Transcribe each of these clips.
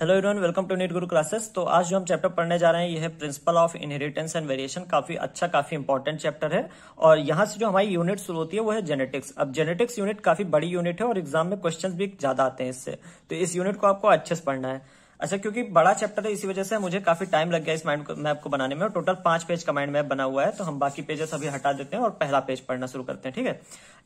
hello everyone welcome to NEET Guru classes तो आज जो हम चैप्टर पढ़ने जा रहे हैं यह है principle of inheritance and variation काफी अच्छा काफी इंपॉर्टेंट चैप्टर है और यहाँ से जो हमारी यूनिट शुरू होती है वो है जेनेटिक्स अब जेनेटिक्स यूनिट काफी बड़ी यूनिट है और एग्जाम में क्वेश्चन भी ज्यादा आते हैं इससे तो इस यूनिट को आपको अच्छे से पढ़ना है अच्छा क्योंकि बड़ा चैप्टर है इसी वजह से मुझे काफी टाइम लग गया इस माइंड मैप को बनाने में और टोटल पांच पेज का माइंड मैप बना हुआ है तो हम बाकी पेजेस अभी हटा देते हैं और पहला पेज पढ़ना शुरू करते हैं ठीक है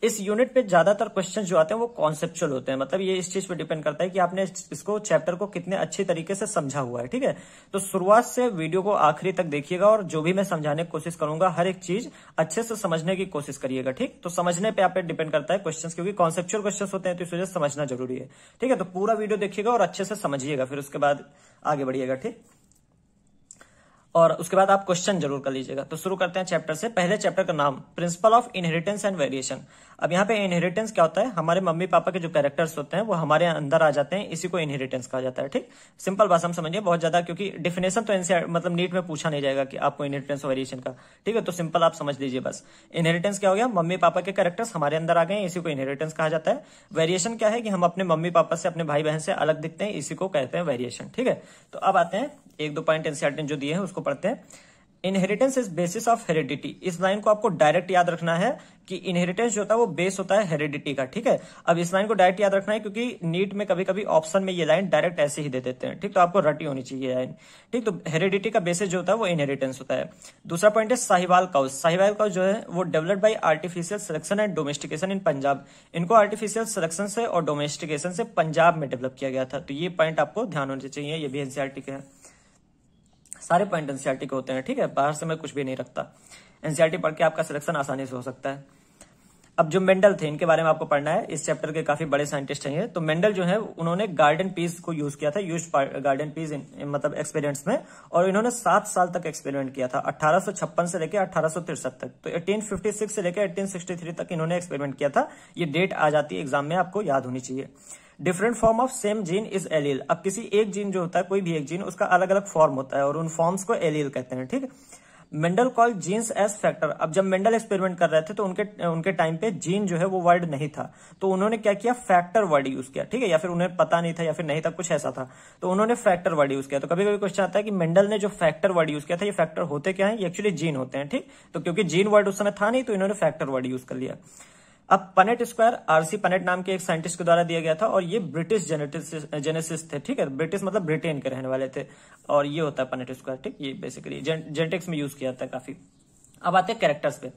इस यूनिट पे ज्यादातर क्वेश्चन जो आते हैं वो कॉन्सेप्चुअल होते हैं मतलब ये इस चीज पर डिपेंड करता है कि आपने इसको चैप्टर को कितने अच्छे तरीके से समझा हुआ है ठीक है तो शुरुआत से वीडियो को आखिरी तक देखिएगा और जो भी मैं समझाने की कोशिश करूंगा हर एक चीज अच्छे से समझने की कोशिश करिएगा ठीक तो समझने पर आप डिपेंड करता है क्वेश्चन क्योंकि कॉन्सेप्चुअल क्वेश्चन होते हैं तो इस वजह से समझना जरूरी है ठीक है तो पूरा वीडियो देखिएगा और अच्छे से समझिएगा फिर उसके बाद बाद आगे बढ़िएगा ठीक और उसके बाद आप क्वेश्चन जरूर कर लीजिएगा तो शुरू करते हैं चैप्टर से पहले चैप्टर का नाम principle of inheritance and variation अब यहाँ पे इनहेरिटेंस क्या होता है हमारे मम्मी पापा के जो कैरेक्टर्स होते हैं वो हमारे अंदर आ जाते हैं इसी को इनहेरिटेंस कहा जाता है ठीक सिंपल बात हम समझिए बहुत ज्यादा क्योंकि डिफिनेशन तो इनसे मतलब नीट में पूछा नहीं जाएगा कि आपको इनहेरिटेंस वेरिएशन का ठीक है तो सिंपल आप समझ लीजिए बस इनहेरिटेंस क्या हो गया मम्मी पापा के कैरेक्टर्स हमारे अंदर आ गए इसी को इनहेरिटेंस कहा जाता है वेरिएशन क्या है कि हम अपने मम्मी पापा से अपने भाई बहन से अलग दिखते हैं इसी को कहते हैं वेरिएशन ठीक है तो अब आते हैं एक दो पॉइंट एनसीआर जो दिए हैं उसको पढ़ते हैं inheritance is basis of heredity इस लाइन को आपको डायरेक्ट याद रखना है कि इनहेरिटेंस जो होता है वो बेस होता है हेरिडिटी का ठीक है अब इस लाइन को डायरेक्ट याद रखना है क्योंकि नीट में कभी कभी ऑप्शन में ये लाइन डायरेक्ट ऐसे ही दे देते हैं ठीक तो आपको रटी होनी चाहिए लाइन ठीक तो हेरिडिटी का बेसिस जो होता है वो इनहेरिटेंस होता है दूसरा पॉइंट है साहिवाल काउस साहिवाल काउस जो है वो developed by artificial selection and domestication in Punjab इनको आर्टिफिशियल सिलेक्शन से और डोमेस्टिकेशन से पंजाब में डेवलप किया गया था तो ये पॉइंट आपको ध्यान होना चाहिए ये भी एनसीआरटी का है सारे पॉइंट एनसीआरटी के होते हैं ठीक है बाहर से मैं कुछ भी नहीं रखता एनसीआरटी पढ़ के आपका सिलेक्शन आसानी से हो सकता है अब जो मेंडल थे इनके बारे में आपको पढ़ना है इस चैप्टर के काफी बड़े साइंटिस्ट हैं ये तो मेंडल जो है उन्होंने गार्डन पीस को यूज किया था यूज गार्डन पीस इन, मतलब एक्सपेरिमेंट्स में और इन्होंने सात साल तक एक्सपेरिमेंट किया था 1856 से लेकर अठारह तक तो 1856 से लेकर 1863 तक इन्होंने एक्सपेरिमेंट किया था ये डेट आ जाती है एग्जाम में आपको याद होनी चाहिए different form of same gene is allele अब किसी एक जीन जो होता है कोई भी एक जीन उसका अलग अलग फॉर्म होता है और उन फॉर्म्स को एलील कहते हैं ठीक Mendel call genes as factor अब जब मेंडल एक्सपेरिमेंट कर रहे थे तो उनके उनके टाइम पे जीन जो है वो वर्ड नहीं था तो उन्होंने क्या किया फैक्टर वर्ड यूज किया ठीक है या फिर उन्हें पता नहीं था या फिर नहीं था कुछ ऐसा था तो उन्होंने फैक्टर वर्ड यूज किया तो कभी कभी क्वेश्चन आता है कि मेंडल ने जो फैक्टर वर्ड यूज किया था ये फैक्टर होते क्या है एक्चुअली जीन होते हैं ठीक तो क्योंकि जीन वर्ड उस समय था नहीं तो इन्होंने फैक्टर वर्ड यूज कर लिया अब पनेट स्क्वायर आरसी पनेट नाम के एक साइंटिस्ट के द्वारा दिया गया था और ये ब्रिटिश जेनेटिस थे ठीक है ब्रिटिश मतलब ब्रिटेन के रहने वाले थे और ये होता है पनेट स्क्वायर ठीक ये बेसिकली जेनेटिक्स में यूज किया जाता है काफी अब आते हैं कैरेक्टर्स पे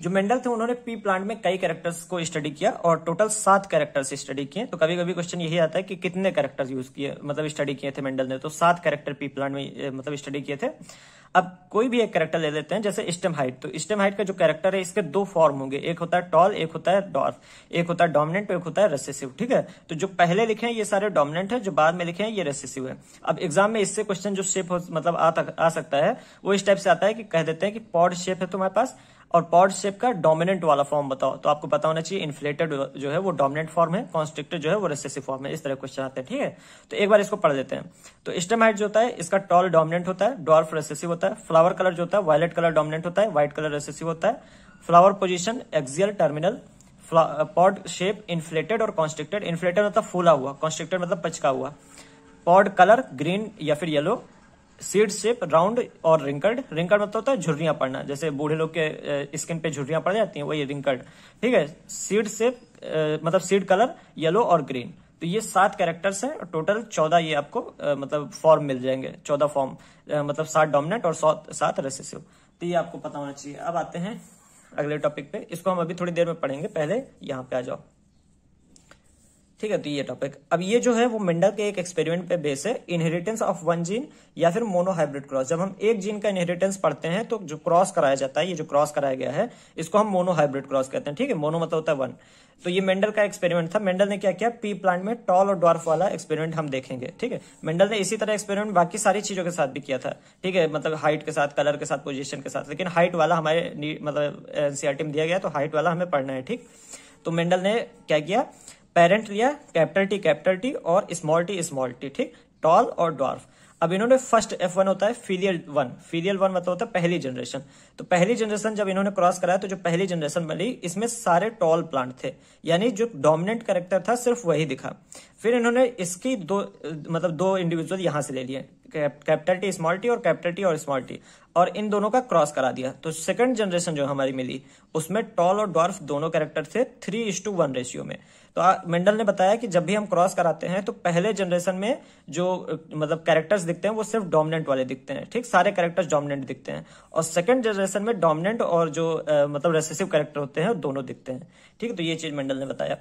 जो मेंडल थे उन्होंने पी प्लांट में कई कैरेक्टर्स को स्टडी किया और टोटल सात कैरेक्टर्स स्टडी किए तो कभी कभी क्वेश्चन यही आता है कि कितने कैरेक्टर्स यूज किए मतलब स्टडी किए थे मेंडल ने तो सात कैरेक्टर पी प्लांट में मतलब स्टडी किए थे अब कोई भी एक कैरेक्टर ले लेते हैं जैसे स्टेम हाइट तो स्टेम हाइट का जो कैरेक्टर है इसके दो फॉर्म होंगे एक होता है टॉल एक होता है डॉर्फ एक होता है डोमिनेंट एक होता है रेसेसिव ठीक है तो जो पहले लिखे हैं ये सारे डोमिनेंट है जो बाद में लिखे हैं ये रेसेसिव है अब एग्जाम में इससे क्वेश्चन जो शेप मतलब आ, आ सकता है वो इस टाइप से आता है कि कह देते हैं कि पॉड शेप है तुम्हारे पास और पॉड शेप का डोमिनेंट वाला फॉर्म बताओ तो आपको पता होना चाहिए इन्फ्लेटेड जो है वो डोमिनेंट फॉर्म है कॉन्स्ट्रिक्टेड जो है वो रेसेसिव फॉर्म है इस तरह क्वेश्चन आते हैं ठीक है तो एक बार इसको पढ़ देते हैं तो स्टेमाइट जो होता है इसका टॉल डोमिनेंट होता है डॉर्फ रेसेसिव होता है फ्लावर कलर जो होता है वायलेट कलर डोमिनेंट होता है व्हाइट कलर रेसेसिव होता है flower position axial terminal pod shape inflated और कॉन्स्ट्रिक्टेड इन्फ्लेटेड मतलब फूला हुआ कॉन्स्ट्रिक्टेड मतलब पचका हुआ पॉड कलर ग्रीन या फिर येलो सीड शेप राउंड और रिंकर्ड रिंकर्ड मतलब होता है झुर्रियां पड़ना जैसे बूढ़े लोग के स्किन पे झुर्रियां पड़ जाती हैं वही रिंकर्ड ठीक है सीड शेप मतलब सीड कलर येलो और ग्रीन तो ये सात कैरेक्टर्स हैं टोटल चौदह ये आपको मतलब फॉर्म मिल जाएंगे चौदह फॉर्म मतलब सात डोमिनेंट और सात रेसिसिव तो ये आपको पता होना चाहिए अब आते हैं अगले टॉपिक पे इसको हम अभी थोड़ी देर में पढ़ेंगे पहले यहाँ पे आ जाओ ठीक है तो ये टॉपिक अब ये जो है वो मेंडल के एक एक्सपेरिमेंट पे बेस है इनहेरिटेंस ऑफ वन जीन या फिर मोनोहाइब्रिड क्रॉस जब हम एक जीन का इनहेरिटेंस पढ़ते हैं तो जो क्रॉस कराया जाता है ये जो क्रॉस कराया गया है इसको हम मोनोहाइब्रिड क्रॉस कहते हैं ठीक है मोनो मतलब होता है वन तो ये मेंडल का एक्सपेरिमेंट था मेंडल ने क्या किया पी प्लांट में टॉल और डॉर्फ वाला एक्सपेरिमेंट हम देखेंगे ठीक है मेंडल ने इसी तरह एक्सपेरिमेंट बाकी सारी चीजों के साथ भी किया था ठीक है मतलब हाइट के साथ कलर के साथ पोजिशन के साथ लेकिन हाइट वाला हमारे मतलब एनसीआरटी में दिया गया तो हाइट वाला हमें पढ़ना है ठीक तो मेंडल ने क्या किया पेरेंट लिया कैपिटल टी कैपिटल टी और स्मॉल टी स्मॉल टी ठीक टॉल और डॉर्फ अब इन्होंने फर्स्ट एफ वन होता है फीलियल वन फीलियल वन मतलब होता है पहली जनरेशन तो पहली जनरेशन जब इन्होंने क्रॉस कराया तो जो पहली जनरेशन बनी इसमें सारे टॉल प्लांट थे यानी जो डोमिनेंट करेक्टर था सिर्फ वही दिखा फिर इन्होंने इसकी दो मतलब दो इंडिविजुअल यहां से ले लिए कैपिटल टी स्मॉल टी और कैपिटल टी और स्मॉल टी और इन दोनों का क्रॉस करा दिया तो सेकंड जनरेशन जो हमारी मिली उसमें टॉल और डॉर्फ दोनों कैरेक्टर थे three is to one ratio में तो हाँ, मेंडल ने बताया कि जब भी हम क्रॉस कराते हैं तो पहले जनरेशन में जो मतलब कैरेक्टर्स दिखते हैं वो सिर्फ डोमिनेंट वाले दिखते हैं ठीक सारे कैरेक्टर्स डोमिनेंट दिखते हैं और सेकंड जनरेशन में डोमिनेंट और जो आ, मतलब रेसेसिव कैरेक्टर होते हैं दोनों दिखते हैं ठीक तो ये चीज मेंडल ने बताया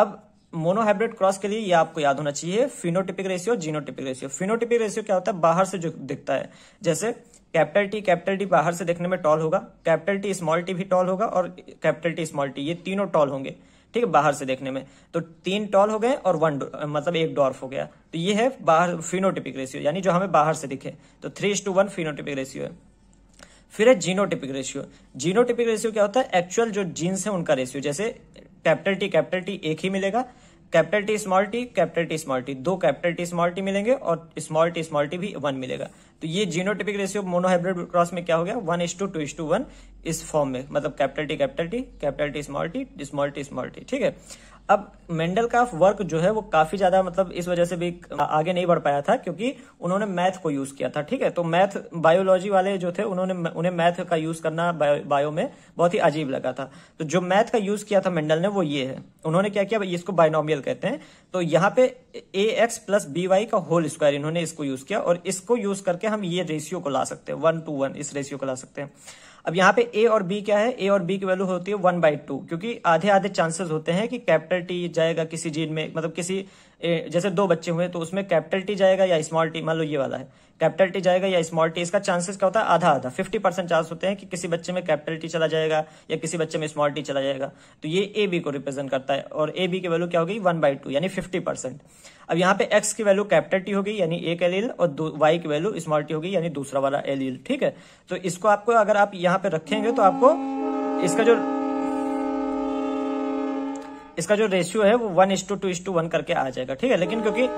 अब मोनोहाइब्रिड क्रॉस के लिए ये आपको याद होना चाहिए फिनोटिपिक रेशियो और जीनोटिपिक रेशियो फिनोटिपिक रेशियो क्या होता है बाहर से जो दिखता है जैसे कैपिटल टी कैपिटल टी बाहर से देखने में टॉल होगा कैपिटल टी स्मॉल टी भी टॉल होगा और कैपिटल टी स्मॉल टी ये तीनों टॉल होंगे ठीक है बाहर से देखने में तो तीन टॉल हो गए और वन मतलब एक डॉर्फ हो गया तो ये है बाहर फिनोटिपिक रेशियो यानी जो हमें बाहर से दिखे तो three to one phenotypic ratio है फिर है जीनोटिपिक रेशियो जीनोटिपिक रेशियो क्या होता है एक्चुअल जो जीन्स है उनका रेशियो जैसे कैपिटल टी कैपिटल टी एक ही मिलेगा capital T small T capital T small T दो कैपिटल टी स्मॉल टी मिलेंगे और स्मॉल टी स्मॉल टी भी वन मिलेगा तो ये जीनोटिपिक रेशियो मोनोहाइब्रिड क्रॉस में क्या हो गया one is to two is to one इस फॉर्म में मतलब capital T capital T capital T small T small T small T ठीक है अब मेंडल का वर्क जो है वो काफी ज्यादा मतलब इस वजह से भी आगे नहीं बढ़ पाया था क्योंकि उन्होंने मैथ को यूज किया था ठीक है तो मैथ बायोलॉजी वाले जो थे उन्होंने उन्हें मैथ का यूज करना बायो, बायो में बहुत ही अजीब लगा था तो जो मैथ का यूज किया था मेंडल ने वो ये है उन्होंने क्या किया इसको बायोनोमियल कहते हैं तो यहाँ पे A X plus B Y का होल स्क्वायर इन्होंने इसको यूज किया और इसको यूज करके हम ये रेशियो को ला सकते हैं वन टू वन इस रेशियो को ला सकते हैं अब यहाँ पे ए और बी क्या है ए और बी की वैल्यू होती है वन बाई टू क्योंकि आधे आधे चांसेस होते हैं कि कैपिटल टी जाएगा किसी जीन में मतलब किसी जैसे दो बच्चे हुए तो उसमें कैपिटल टी जाएगा या स्मॉल टी मान लो ये वाला है कैपिटल टी जाएगा या स्मॉल टी इसका चांसेस क्या होता है आधा आधा फिफ्टी परसेंट चांस होते हैं कि किसी बच्चे में कैपिटल टी चला जाएगा या किसी बच्चे में स्मॉल टी चला जाएगा तो ये ए बी को रिप्रेजेंट करता है और ए बी की वैल्यू क्या होगी वन बाई टू यानी फिफ्टी परसेंट अब यहाँ पे एक्स की वैल्यू कैपिटल टी होगी यानी एक एलील और वाई की वैल्यू स्मॉल टी होगी यानी दूसरा वाला एलियल ठीक है तो इसको आपको अगर आप यहाँ पे रखेंगे तो आपको इसका जो इसका जो रेशियो है वो one is to two is to one करके आ जाएगा ठीक है लेकिन क्योंकि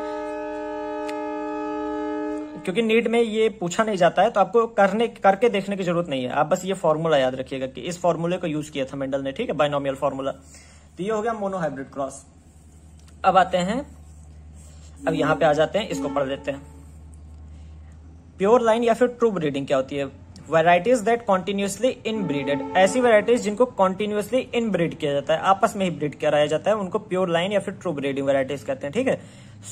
क्योंकि नीट में ये पूछा नहीं जाता है तो आपको करने करके देखने की जरूरत नहीं है आप बस ये फॉर्मूला याद रखिएगा कि इस फॉर्मूले को यूज किया था मेंडल ने ठीक है बाइनोमियल फॉर्मूला तो ये हो गया मोनोहाइब्रिड क्रॉस अब आते हैं अब यहां पे आ जाते हैं इसको पढ़ लेते हैं प्योर लाइन या फिर ट्रू ब्रीडिंग क्या होती है varieties that continuously in bred ऐसी वेराइटीज जिनको कॉन्टिन्यूसली इन ब्रीड किया जाता है आपस में ही ब्रीड कराया जाता है उनको प्योर लाइन या फिर ट्रू ब्रीडिंग वेराइटीज कहते हैं ठीक है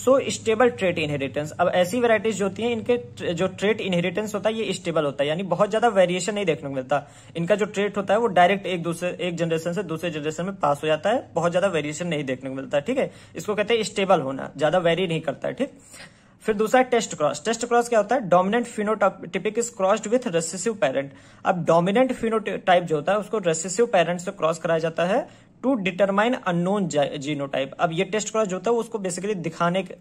सो स्टेबल ट्रेट इनहेरिटेंस अब ऐसी वेराइटीज होती है इनके जो ट्रेड इनहेरिटेंस होता है ये स्टेबल होता है यानी बहुत ज्यादा वेरिएशन नहीं देखने को मिलता इनका जो ट्रेट होता है वो डायरेक्ट एक दूसरे एक जनरेशन से दूसरे जनरेशन में पास हो जाता है बहुत ज्यादा वेरिएशन नहीं देखने को मिलता ठीक है इसको कहते हैं स्टेबल होना ज्यादा वेरी नहीं करता है ठीक फिर दूसरा टेस्ट क्रॉस टेस्ट क्रॉस क्या होता है dominant phenotypic is crossed with recessive parent अब डोमिनेंट फिनोटाइप जो होता है उसको रेसेसिव पेरेंट से क्रॉस कराया जाता है टू डिटरमाइन अननोन जीनोटाइप अब ये टेस्ट क्रॉस जो होता है उसको बेसिकली दिखाने के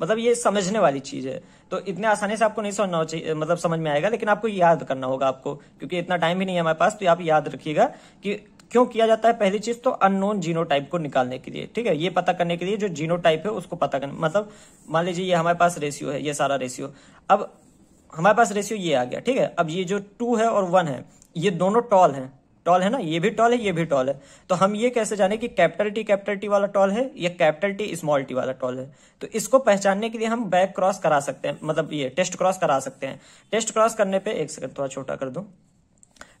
मतलब ये समझने वाली चीज है तो इतने आसानी से आपको नहीं समझना मतलब समझ में आएगा लेकिन आपको याद करना होगा आपको क्योंकि इतना टाइम भी नहीं है हमारे पास तो आप याद रखिएगा कि क्यों किया जाता है पहली चीज तो अननोन जीनोटाइप को निकालने के लिए ठीक है ये पता करने के लिए जो जीनोटाइप है उसको पता करने मतलब मान लीजिए ये हमारे पास रेशियो है ये सारा रेशियो अब हमारे पास रेशियो ये आ गया ठीक है अब ये जो टू है और वन है ये दोनों टॉल हैं टॉल है ना ये भी टॉल है ये भी टॉल है तो हम ये कैसे जाने कि कैपिटल टी कैपिटल टी वाला टॉल है या कैपिटल टी स्मॉल टी वाला टॉल है तो इसको पहचानने के लिए हम बैक क्रॉस करा सकते हैं मतलब ये टेस्ट क्रॉस करा सकते हैं टेस्ट क्रॉस करने पे एक सेकंड थोड़ा छोटा कर दूँ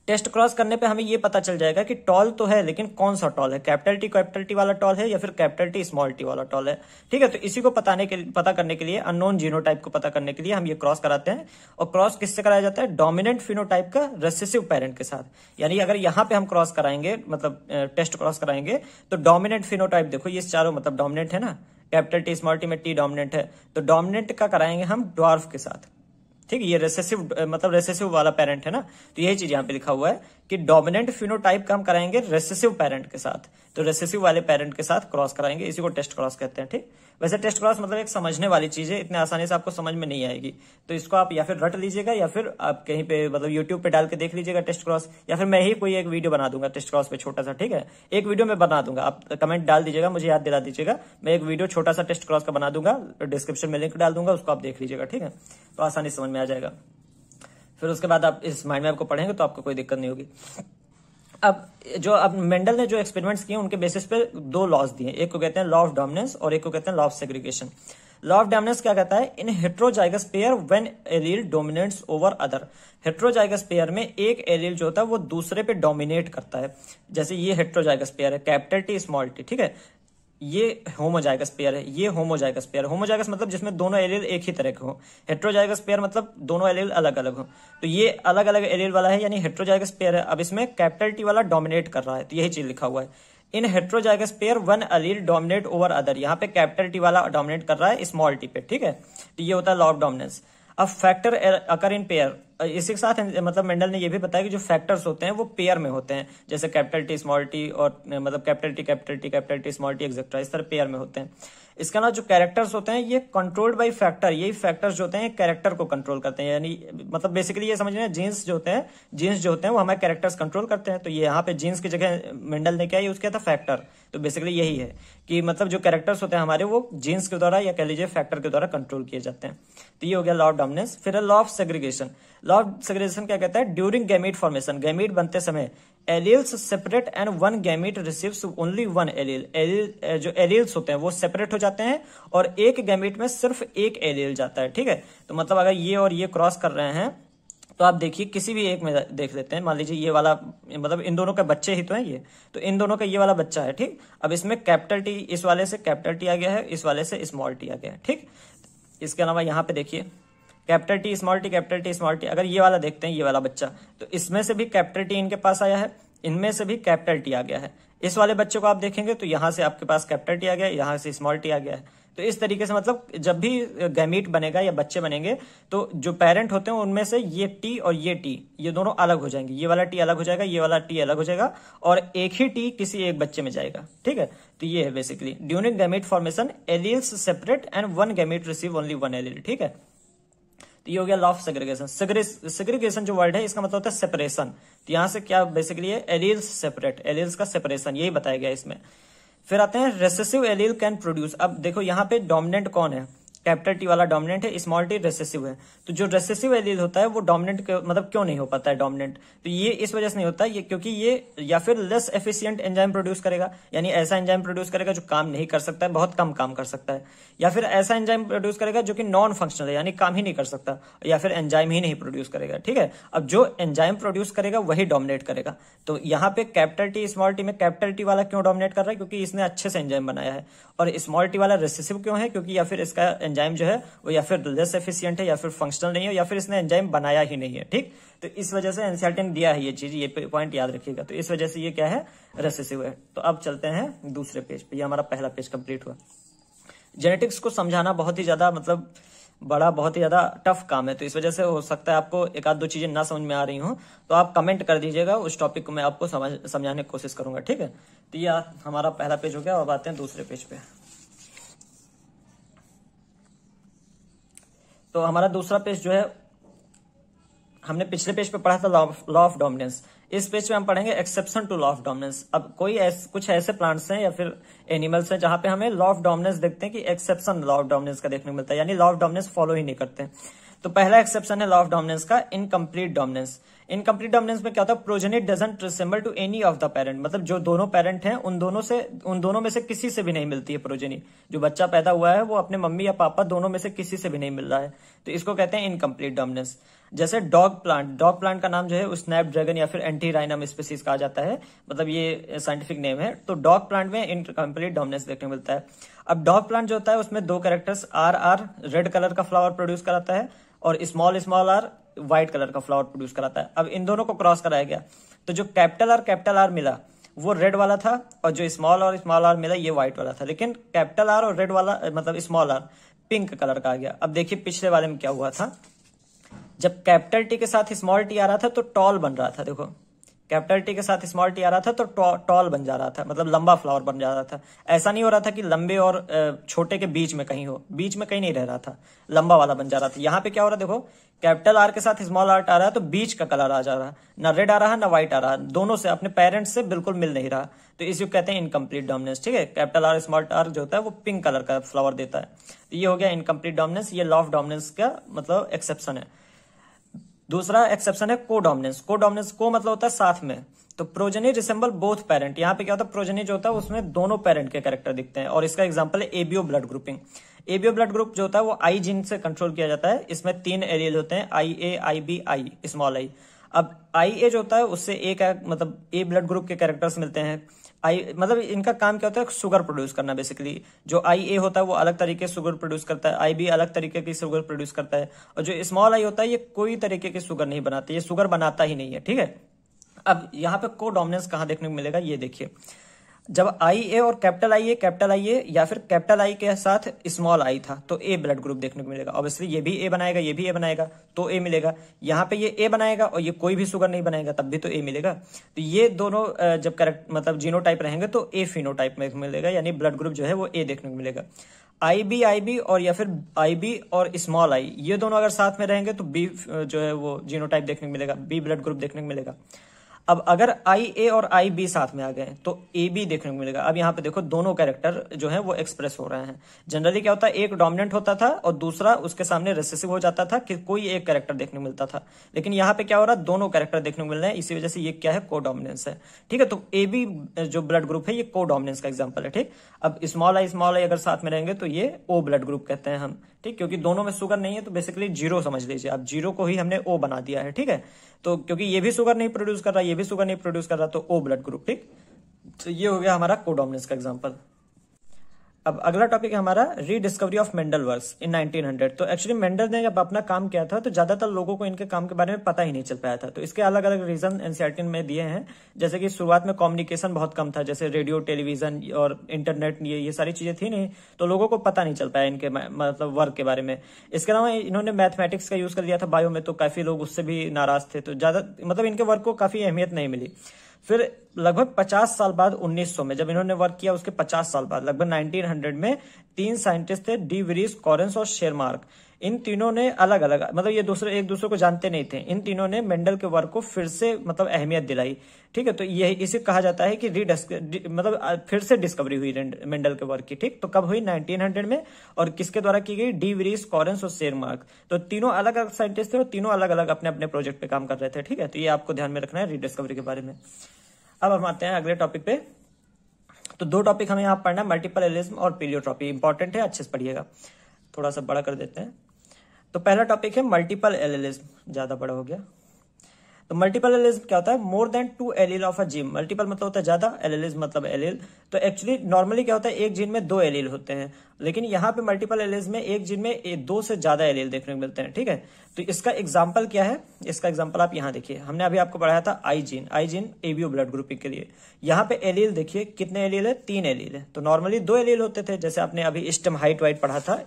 टेस्ट क्रॉस करने पे हमें ये पता चल जाएगा कि टॉल तो है लेकिन कौन सा टॉल है कैपिटल टी कैपिटल टी वाला टॉल है या फिर कैपिटल टी स्मॉल टी वाला टॉल है ठीक है तो इसी को पताने के पता करने के लिए अननोन जीनो को पता करने के लिए हम ये क्रॉस कराते हैं और क्रॉस किससे कराया जाता है डोमिनेंट फिनो का रेसेसिव पेरेंट के साथ यानी अगर यहाँ पे हम क्रॉस कराएंगे मतलब टेस्ट क्रॉस कराएंगे तो डोमिनेंट फिनो देखो ये चारों मतलब डोमिनेंट है ना कैपिटल टी स्मॉल टी में टी डोमिनेंट है तो डोमिनेंट का कराएंगे हम ड्वार्फ के साथ ठीक है ये रेसेसिव मतलब रेसेसिव वाला पेरेंट है ना तो यही चीज यहाँ पे लिखा हुआ है कि डोमिनेंट फिनोटाइप का हम कराएंगे रेसेसिव पेरेंट के साथ तो रेसेसिव वाले पेरेंट के साथ क्रॉस कराएंगे इसी को टेस्ट क्रॉस कहते हैं ठीक वैसे टेस्ट क्रॉस मतलब एक समझने वाली चीज है इतने आसानी से आपको समझ में नहीं आएगी तो इसको आप या फिर रट लीजिएगा या फिर आप कहीं पे मतलब यूट्यूब पे डाल के देख लीजिएगा टेस्ट क्रॉस या फिर मैं ही कोई एक वीडियो बना दूंगा टेस्ट क्रॉस पे छोटा सा ठीक है एक वीडियो मैं बना दूंगा आप कमेंट डाल दीजिएगा मुझे याद दिला दीजिएगा मैं एक वीडियो छोटा सा टेस्ट क्रॉस का बना दूंगा डिस्क्रिप्शन में लिंक डाल दूंगा उसको आप देख लीजिएगा ठीक है तो आसानी समझ में आ जाएगा फिर उसके बाद आप इस माइंड मैप को पढ़ेंगे तो आपको कोई दिक्कत नहीं होगी अब जो अब मेंडल ने जो एक्सपेरिमेंट्स किए उनके बेसिस पे दो लॉज दिए एक को कहते हैं लॉ ऑफ डोमिनेंस और एक को कहते हैं law of segregation law of dominance क्या कहता है in heterozygous pair when allele dominates over other heterozygous pair में एक एलील जो होता है वो दूसरे पे डोमिनेट करता है जैसे ये हेट्रोजाइगस पेयर है कैपिटल टी स्मॉल टी ठीक है ये होमोजाइगस पेयर है ये होमोजाइगस पेयर होमोजाइगस मतलब जिसमें दोनों एलियल एक ही तरह के हो हेट्रोजाइगस पेयर मतलब दोनों एलियल अलग अलग हो तो ये अलग अलग एलियल वाला है यानी हेट्रोजाइगस पेयर है अब इसमें कैपिटल टी वाला डोमिनेट कर रहा है तो यही चीज लिखा हुआ है in heterozygous pair one allele dominate over other यहाँ पे कैपिटल टी वाला डोमिनेट कर रहा है स्मॉल टी पे ठीक है तो ये होता है लॉब डोमिनेंस अब फैक्टर अकर इन पेयर इसी के साथ मतलब मेंडल ने यह भी बताया कि जो फैक्टर्स होते हैं वो पेयर में होते हैं जैसे कैपिटल टी स्मॉल टी और मतलब capital T capital T capital T small T etcetera इस तरह पेयर में होते हैं इसके अलावा जो कैरेक्टर्स होते हैं ये कंट्रोल्ड बाय फैक्टर यही फैक्टर्स जो होते हैं कैरेक्टर को कंट्रोल करते हैं यानी मतलब बेसिकली ये समझ रहे हैं जीन्स जो होते हैं जीन्स जो होते हैं वो हमारे कैरेक्टर्स कंट्रोल करते हैं तो ये यहाँ पे जीन्स की जगह मेंडल ने क्या यूज किया था फैक्टर तो बेसिकली यही है कि मतलब जो कैरेक्टर्स होते हैं हमारे वो जीन्स के द्वारा या कह लीजिए फैक्टर के द्वारा कंट्रोल किए जाते हैं तो ये हो गया लॉ ऑफ डोमिनेंस फिर law of segregation law of segregation क्या कहता है ड्यूरिंग गैमीट फॉर्मेशन गैमीट बनते समय alleles separate and one gamete receives only one allele जो एलियल्स होते हैं वो सेपरेट हो जाते हैं और एक गैमिट में सिर्फ एक एलियल जाता है ठीक है तो मतलब अगर ये और ये क्रॉस कर रहे हैं तो आप देखिए किसी भी एक में देख लेते हैं मान लीजिए ये वाला मतलब इन दोनों के बच्चे ही तो हैं ये तो इन दोनों का ये वाला बच्चा है ठीक अब इसमें कैपिटल टी इस वाले से कैपिटल टी आ गया है इस वाले से स्मॉल टी आ गया है ठीक इसके अलावा यहाँ पे देखिए capital T small T capital T small T अगर ये वाला देखते हैं ये वाला बच्चा तो इसमें से भी कैप्टर टी इनके पास आया है इनमें से भी कैपिटल टी आ गया है इस वाले बच्चे को आप देखेंगे तो यहाँ से आपके पास कैप्टर टी आ गया यहाँ से स्मॉल टी आ गया है तो इस तरीके से मतलब जब भी गैमीट बनेगा या बच्चे बनेंगे तो जो पेरेंट होते हैं उनमें से ये टी और ये टी ये दोनों अलग हो जाएंगे ये वाला टी अलग हो जाएगा ये वाला टी अलग हो जाएगा और एक ही टी किसी एक बच्चे में जाएगा ठीक है तो ये है basically during gamete formation alleles separate and one gamete receive only one allele ठीक है तो ये हो गया लॉ ऑफ सेग्रीगेशन सेग्रीगेशन जो वर्ड है इसका मतलब होता है सेपरेशन तो यहां से क्या बेसिकली है एलियल्स सेपरेट एलियल्स का सेपरेशन यही बताया गया इसमें फिर आते हैं रेसेसिव एलियल कैन प्रोड्यूस अब देखो यहाँ पे डोमिनेंट कौन है कैपिटल टी वाला डोमिनेंट है स्मॉल टी रेसेसिव है तो जो रेसेसिव एलील होता है वो डोमिनेंट मतलब क्यों नहीं हो पाता है डोमिनेंट तो ये इस वजह से नहीं होता ये क्योंकि ये या फिर लेस एफिशिएंट एंजाइम प्रोड्यूस करेगा यानी ऐसा एंजाइम प्रोड्यूस करेगा जो काम नहीं कर सकता है बहुत कम काम कर सकता है या फिर ऐसा एंजाइम प्रोड्यूस करेगा जो कि नॉन फंक्शनल है यानी काम ही नहीं कर सकता या फिर एंजाइम ही नहीं प्रोड्यूस करेगा ठीक है अब जो एंजाइम प्रोड्यूस करेगा वही डोमिनेट करेगा तो यहाँ पे कैपिटल टी स्मॉल टी में कैपिटल टी वाला क्यों डोमिनेट कर रहा है क्योंकि इसने अच्छे से एंजाइम बनाया है और स्मॉल टी वाला रेसेसिव क्यों है क्योंकि या फिर इसका एंजाइम जो है वो या फिर लेस एफिशियंट है या फिर फंक्शनल नहीं है या फिर इसने एंजाइम बनाया ही नहीं है ठीक तो इस वजह से एनसेल्टेन दिया है ये चीज ये पॉइंट याद रखिएगा तो इस वजह से ये क्या है रेसेसिव है तो अब चलते हैं दूसरे पेज पे ये हमारा पहला पेज कंप्लीट हुआ जेनेटिक्स को समझाना बहुत ही ज्यादा मतलब बड़ा बहुत ही ज्यादा टफ काम है तो इस वजह से हो सकता है आपको एक आध दो चीजें ना समझ में आ रही हो तो आप कमेंट कर दीजिएगा उस टॉपिक को मैं आपको समझ समझाने की कोशिश करूंगा ठीक है तो ये हमारा पहला पेज हो गया अब आते हैं दूसरे पेज पे तो हमारा दूसरा पेज जो है हमने पिछले पेज पे पढ़ा था लॉ ऑफ डोमिनेंस इस पेज पे हम पढ़ेंगे exception to law of dominance अब कोई ऐस, कुछ ऐसे प्लांट्स हैं या फिर एनिमल्स हैं जहां पे हमें लॉ ऑफ डोमिनेंस देखते हैं कि एक्सेप्शन लॉ ऑफ डोमिनेंस का देखने को मिलता है यानी लॉ ऑफ डोमिनेंस फॉलो ही नहीं करते तो पहला एक्सेप्शन है लॉ ऑफ डोमिनेंस का इनकम्प्लीट डोमिनेंस इनकम्प्लीट डोमिनेंस में क्या होता है progeny doesn't resemble to any of the parent मतलब जो दोनों पेरेंट हैं उन दोनों से उन दोनों में से किसी से भी नहीं मिलती है प्रोजेनी जो बच्चा पैदा हुआ है वो अपने मम्मी या पापा दोनों में से किसी से भी नहीं मिल रहा है तो इसको कहते हैं इनकम्प्लीट डोमिनेंस जैसे डॉग प्लांट डॉग प्लांट का नाम जो है स्नैप ड्रैगन या फिर एंटी राइनम स्पेसीज कहा जाता है मतलब ये साइंटिफिक नेम है तो डॉग प्लांट में इनकम्प्लीट डोमिनेंस देखने को मिलता है अब डॉग प्लांट जो होता है उसमें दो characters R R red colour का फ्लावर प्रोड्यूस कराता है और small small R white colour का फ्लावर प्रोड्यूस कराता है अब इन दोनों को क्रॉस कराया गया तो जो कैपिटल आर कैपिटल आर मिला वो रेड वाला था और जो स्मॉल और स्मॉल आर मिला ये व्हाइट वाला था लेकिन कैपिटल आर और रेड वाला मतलब स्मॉल आर पिंक कलर का आ गया अब देखिए पिछले वाले में क्या हुआ था जब कैपिटल टी के साथ स्मॉल टी आ रहा था तो टॉल बन रहा था देखो कैपिटल टी के साथ स्मॉल टी आ रहा था तो टॉल बन जा रहा था मतलब लंबा फ्लावर बन जा रहा था ऐसा नहीं हो रहा था कि लंबे और छोटे के बीच में कहीं हो बीच में कहीं नहीं रह रहा था लंबा वाला बन जा रहा था यहाँ पे क्या हो रहा देखो कैपिटल आर के साथ स्मॉल आर्ट आ रहा है तो बीच का कलर आ जा रहा है ना रेड आ रहा है ना व्हाइट आ रहा है दोनों से अपने पेरेंट्स से बिल्कुल मिल नहीं रहा तो इसी कहते हैं इनकम्प्लीट डोमिनेंस ठीक है कैपिटल आर स्मॉल आर जो होता है वो पिंक कलर का फ्लावर देता है तो ये हो गया इनकम्प्लीट डोमिनेंस ये लॉफ डोमिनेंस का मतलब एक्सेप्शन है दूसरा एक्सेप्शन है को डोमिनेंस को डोमिनेंस को मतलब होता है साथ में तो प्रोजेनी रिसेंबल बोथ पेरेंट यहाँ पे क्या होता है प्रोजेनी जो होता है उसमें दोनों पेरेंट के कैरेक्टर दिखते हैं और इसका एग्जाम्पल है ABO blood grouping ABO blood group जो होता है वो आई जीन से कंट्रोल किया जाता है इसमें तीन एरियल होते हैं आई ए आई बी आई स्मॉल आई अब आई ए जो होता है उससे एक मतलब ए ब्लड ग्रुप के कैरेक्टर्स मिलते हैं आई मतलब इनका काम क्या होता है शुगर प्रोड्यूस करना बेसिकली जो आई ए होता है वो अलग तरीके से शुगर प्रोड्यूस करता है आई बी अलग तरीके की शुगर प्रोड्यूस करता है और जो स्मॉल आई होता है ये कोई तरीके की शुगर नहीं बनाता ये शुगर बनाता ही नहीं है ठीक है अब यहाँ पे को डोमिनेंस कहाँ देखने को मिलेगा ये देखिए जब आई ए और capital I A capital I ए या फिर कैपिटल आई के साथ स्मॉल आई था तो ए ब्लड ग्रुप देखने को मिलेगा ऑब्वियसली ये भी ए बनाएगा ये भी ए बनाएगा तो ए मिलेगा यहाँ पे ये ए बनाएगा और ये कोई भी शुगर नहीं बनाएगा तब भी तो ए मिलेगा तो ये दोनों जब करेक्ट मतलब जीनो टाइप रहेंगे तो ए फिनो टाइप में मिलेगा यानी ब्लड ग्रुप जो है वो ए देखने को मिलेगा आई बी आई बी और या फिर आई बी और स्मॉल आई ये दोनों अगर साथ में रहेंगे तो बी जो है वो जीनो टाइप देखने को मिलेगा बी ब्लड ग्रुप देखने को मिलेगा अब अगर आई ए और आई बी साथ में आ गए तो ए बी देखने को मिलेगा अब यहाँ पे देखो दोनों कैरेक्टर जो है वो एक्सप्रेस हो रहे हैं जनरली क्या होता है एक डोमिनेंट होता था और दूसरा उसके सामने रेसेसिव हो जाता था कि कोई एक कैरेक्टर देखने को मिलता था लेकिन यहाँ पे क्या हो रहा है दोनों कैरेक्टर देखने को मिल रहे हैं इसी वजह से ये क्या है को डोमिनेंस है ठीक है तो ए बी जो ब्लड ग्रुप है ये को डोमिनेंस का एग्जाम्पल है ठीक अब स्मॉल आई स्मॉल आई अगर साथ में रहेंगे तो ये ओ ब्लड ग्रुप कहते हैं हम ठीक क्योंकि दोनों में शुगर नहीं है तो बेसिकली जीरो समझ लीजिए आप जीरो को ही हमने ओ बना दिया है ठीक है तो क्योंकि ये भी शुगर नहीं प्रोड्यूस कर रहा ये भी शुगर नहीं प्रोड्यूस कर रहा तो ओ ब्लड ग्रुप ठीक तो ये हो गया हमारा कोडोमिनेंस का एग्जाम्पल अब अगला टॉपिक है हमारा rediscovery of Mendel works in 1900 तो एक्चुअली मेंडल ने जब अपना काम किया था तो ज्यादातर लोगों को इनके काम के बारे में पता ही नहीं चल पाया था तो इसके अलग अलग रीजन एनसीआरटी में दिए हैं जैसे कि शुरुआत में कम्युनिकेशन बहुत कम था जैसे रेडियो टेलीविजन और इंटरनेट ये ये सारी चीजें थी नहीं तो लोगों को पता नहीं चल पाया इनके मतलब वर्क के बारे में इसके अलावा इन्होंने मैथमेटिक्स का यूज कर लिया था बायो में तो काफी लोग उससे भी नाराज थे तो ज्यादा मतलब इनके वर्क को काफी अहमियत नहीं मिली फिर लगभग 50 साल बाद 1900 में जब इन्होंने वर्क किया उसके 50 साल बाद लगभग 1900 में तीन साइंटिस्ट थे डी विरीज कॉरेंस और शेरमार्क इन तीनों ने अलग अलग मतलब ये दूसरे एक दूसरे को जानते नहीं थे इन तीनों ने मेंडल के वर्क को फिर से मतलब अहमियत दिलाई ठीक है तो ये इसे कहा जाता है कि रीडस्क मतलब फिर से डिस्कवरी हुई मेंडल के वर्क की ठीक तो कब हुई 1900 में और किसके द्वारा की गई डी विरीज कॉरेंस और शेरमार्क तो तीनों अलग अलग साइंटिस्ट थे और तीनों अलग अलग अपने अपने प्रोजेक्ट पे काम कर रहे थे ठीक है तो ये आपको ध्यान में रखना है रीडिस्कवरी के बारे में अब हम आते हैं अगले टॉपिक पे तो दो टॉपिक हमें यहाँ पढ़ना है मल्टीपल एलिज्म और पीलियोट्रॉपी इंपॉर्टेंट है अच्छे से पढ़िएगा थोड़ा सा बड़ा कर देते हैं तो पहला टॉपिक है मल्टीपल एलिज्म ज़्यादा बड़ा हो गया तो मल्टीपल मतलब एलिज क्या होता है more than two allele of a gene multiple मतलब होता है ज्यादा एलिज मतलब एलिल तो एक्चुअली नॉर्मली क्या होता है एक जीन में दो एलिल होते हैं लेकिन यहाँ पे मल्टीपल एलिज में एक जीन में दो से ज्यादा एलिल देखने को मिलते हैं ठीक है तो इसका एग्जाम्पल क्या है इसका एग्जाम्पल आप यहाँ देखिए हमने अभी आपको पढ़ाया था I gene I gene ABO blood grouping के लिए यहाँ पे एलिल देखिए कितने एलिल है तीन एलिल है तो नॉर्मली दो एलिल होते थे जैसे आपने अभी स्टम हाइट वाइट पढ़ा था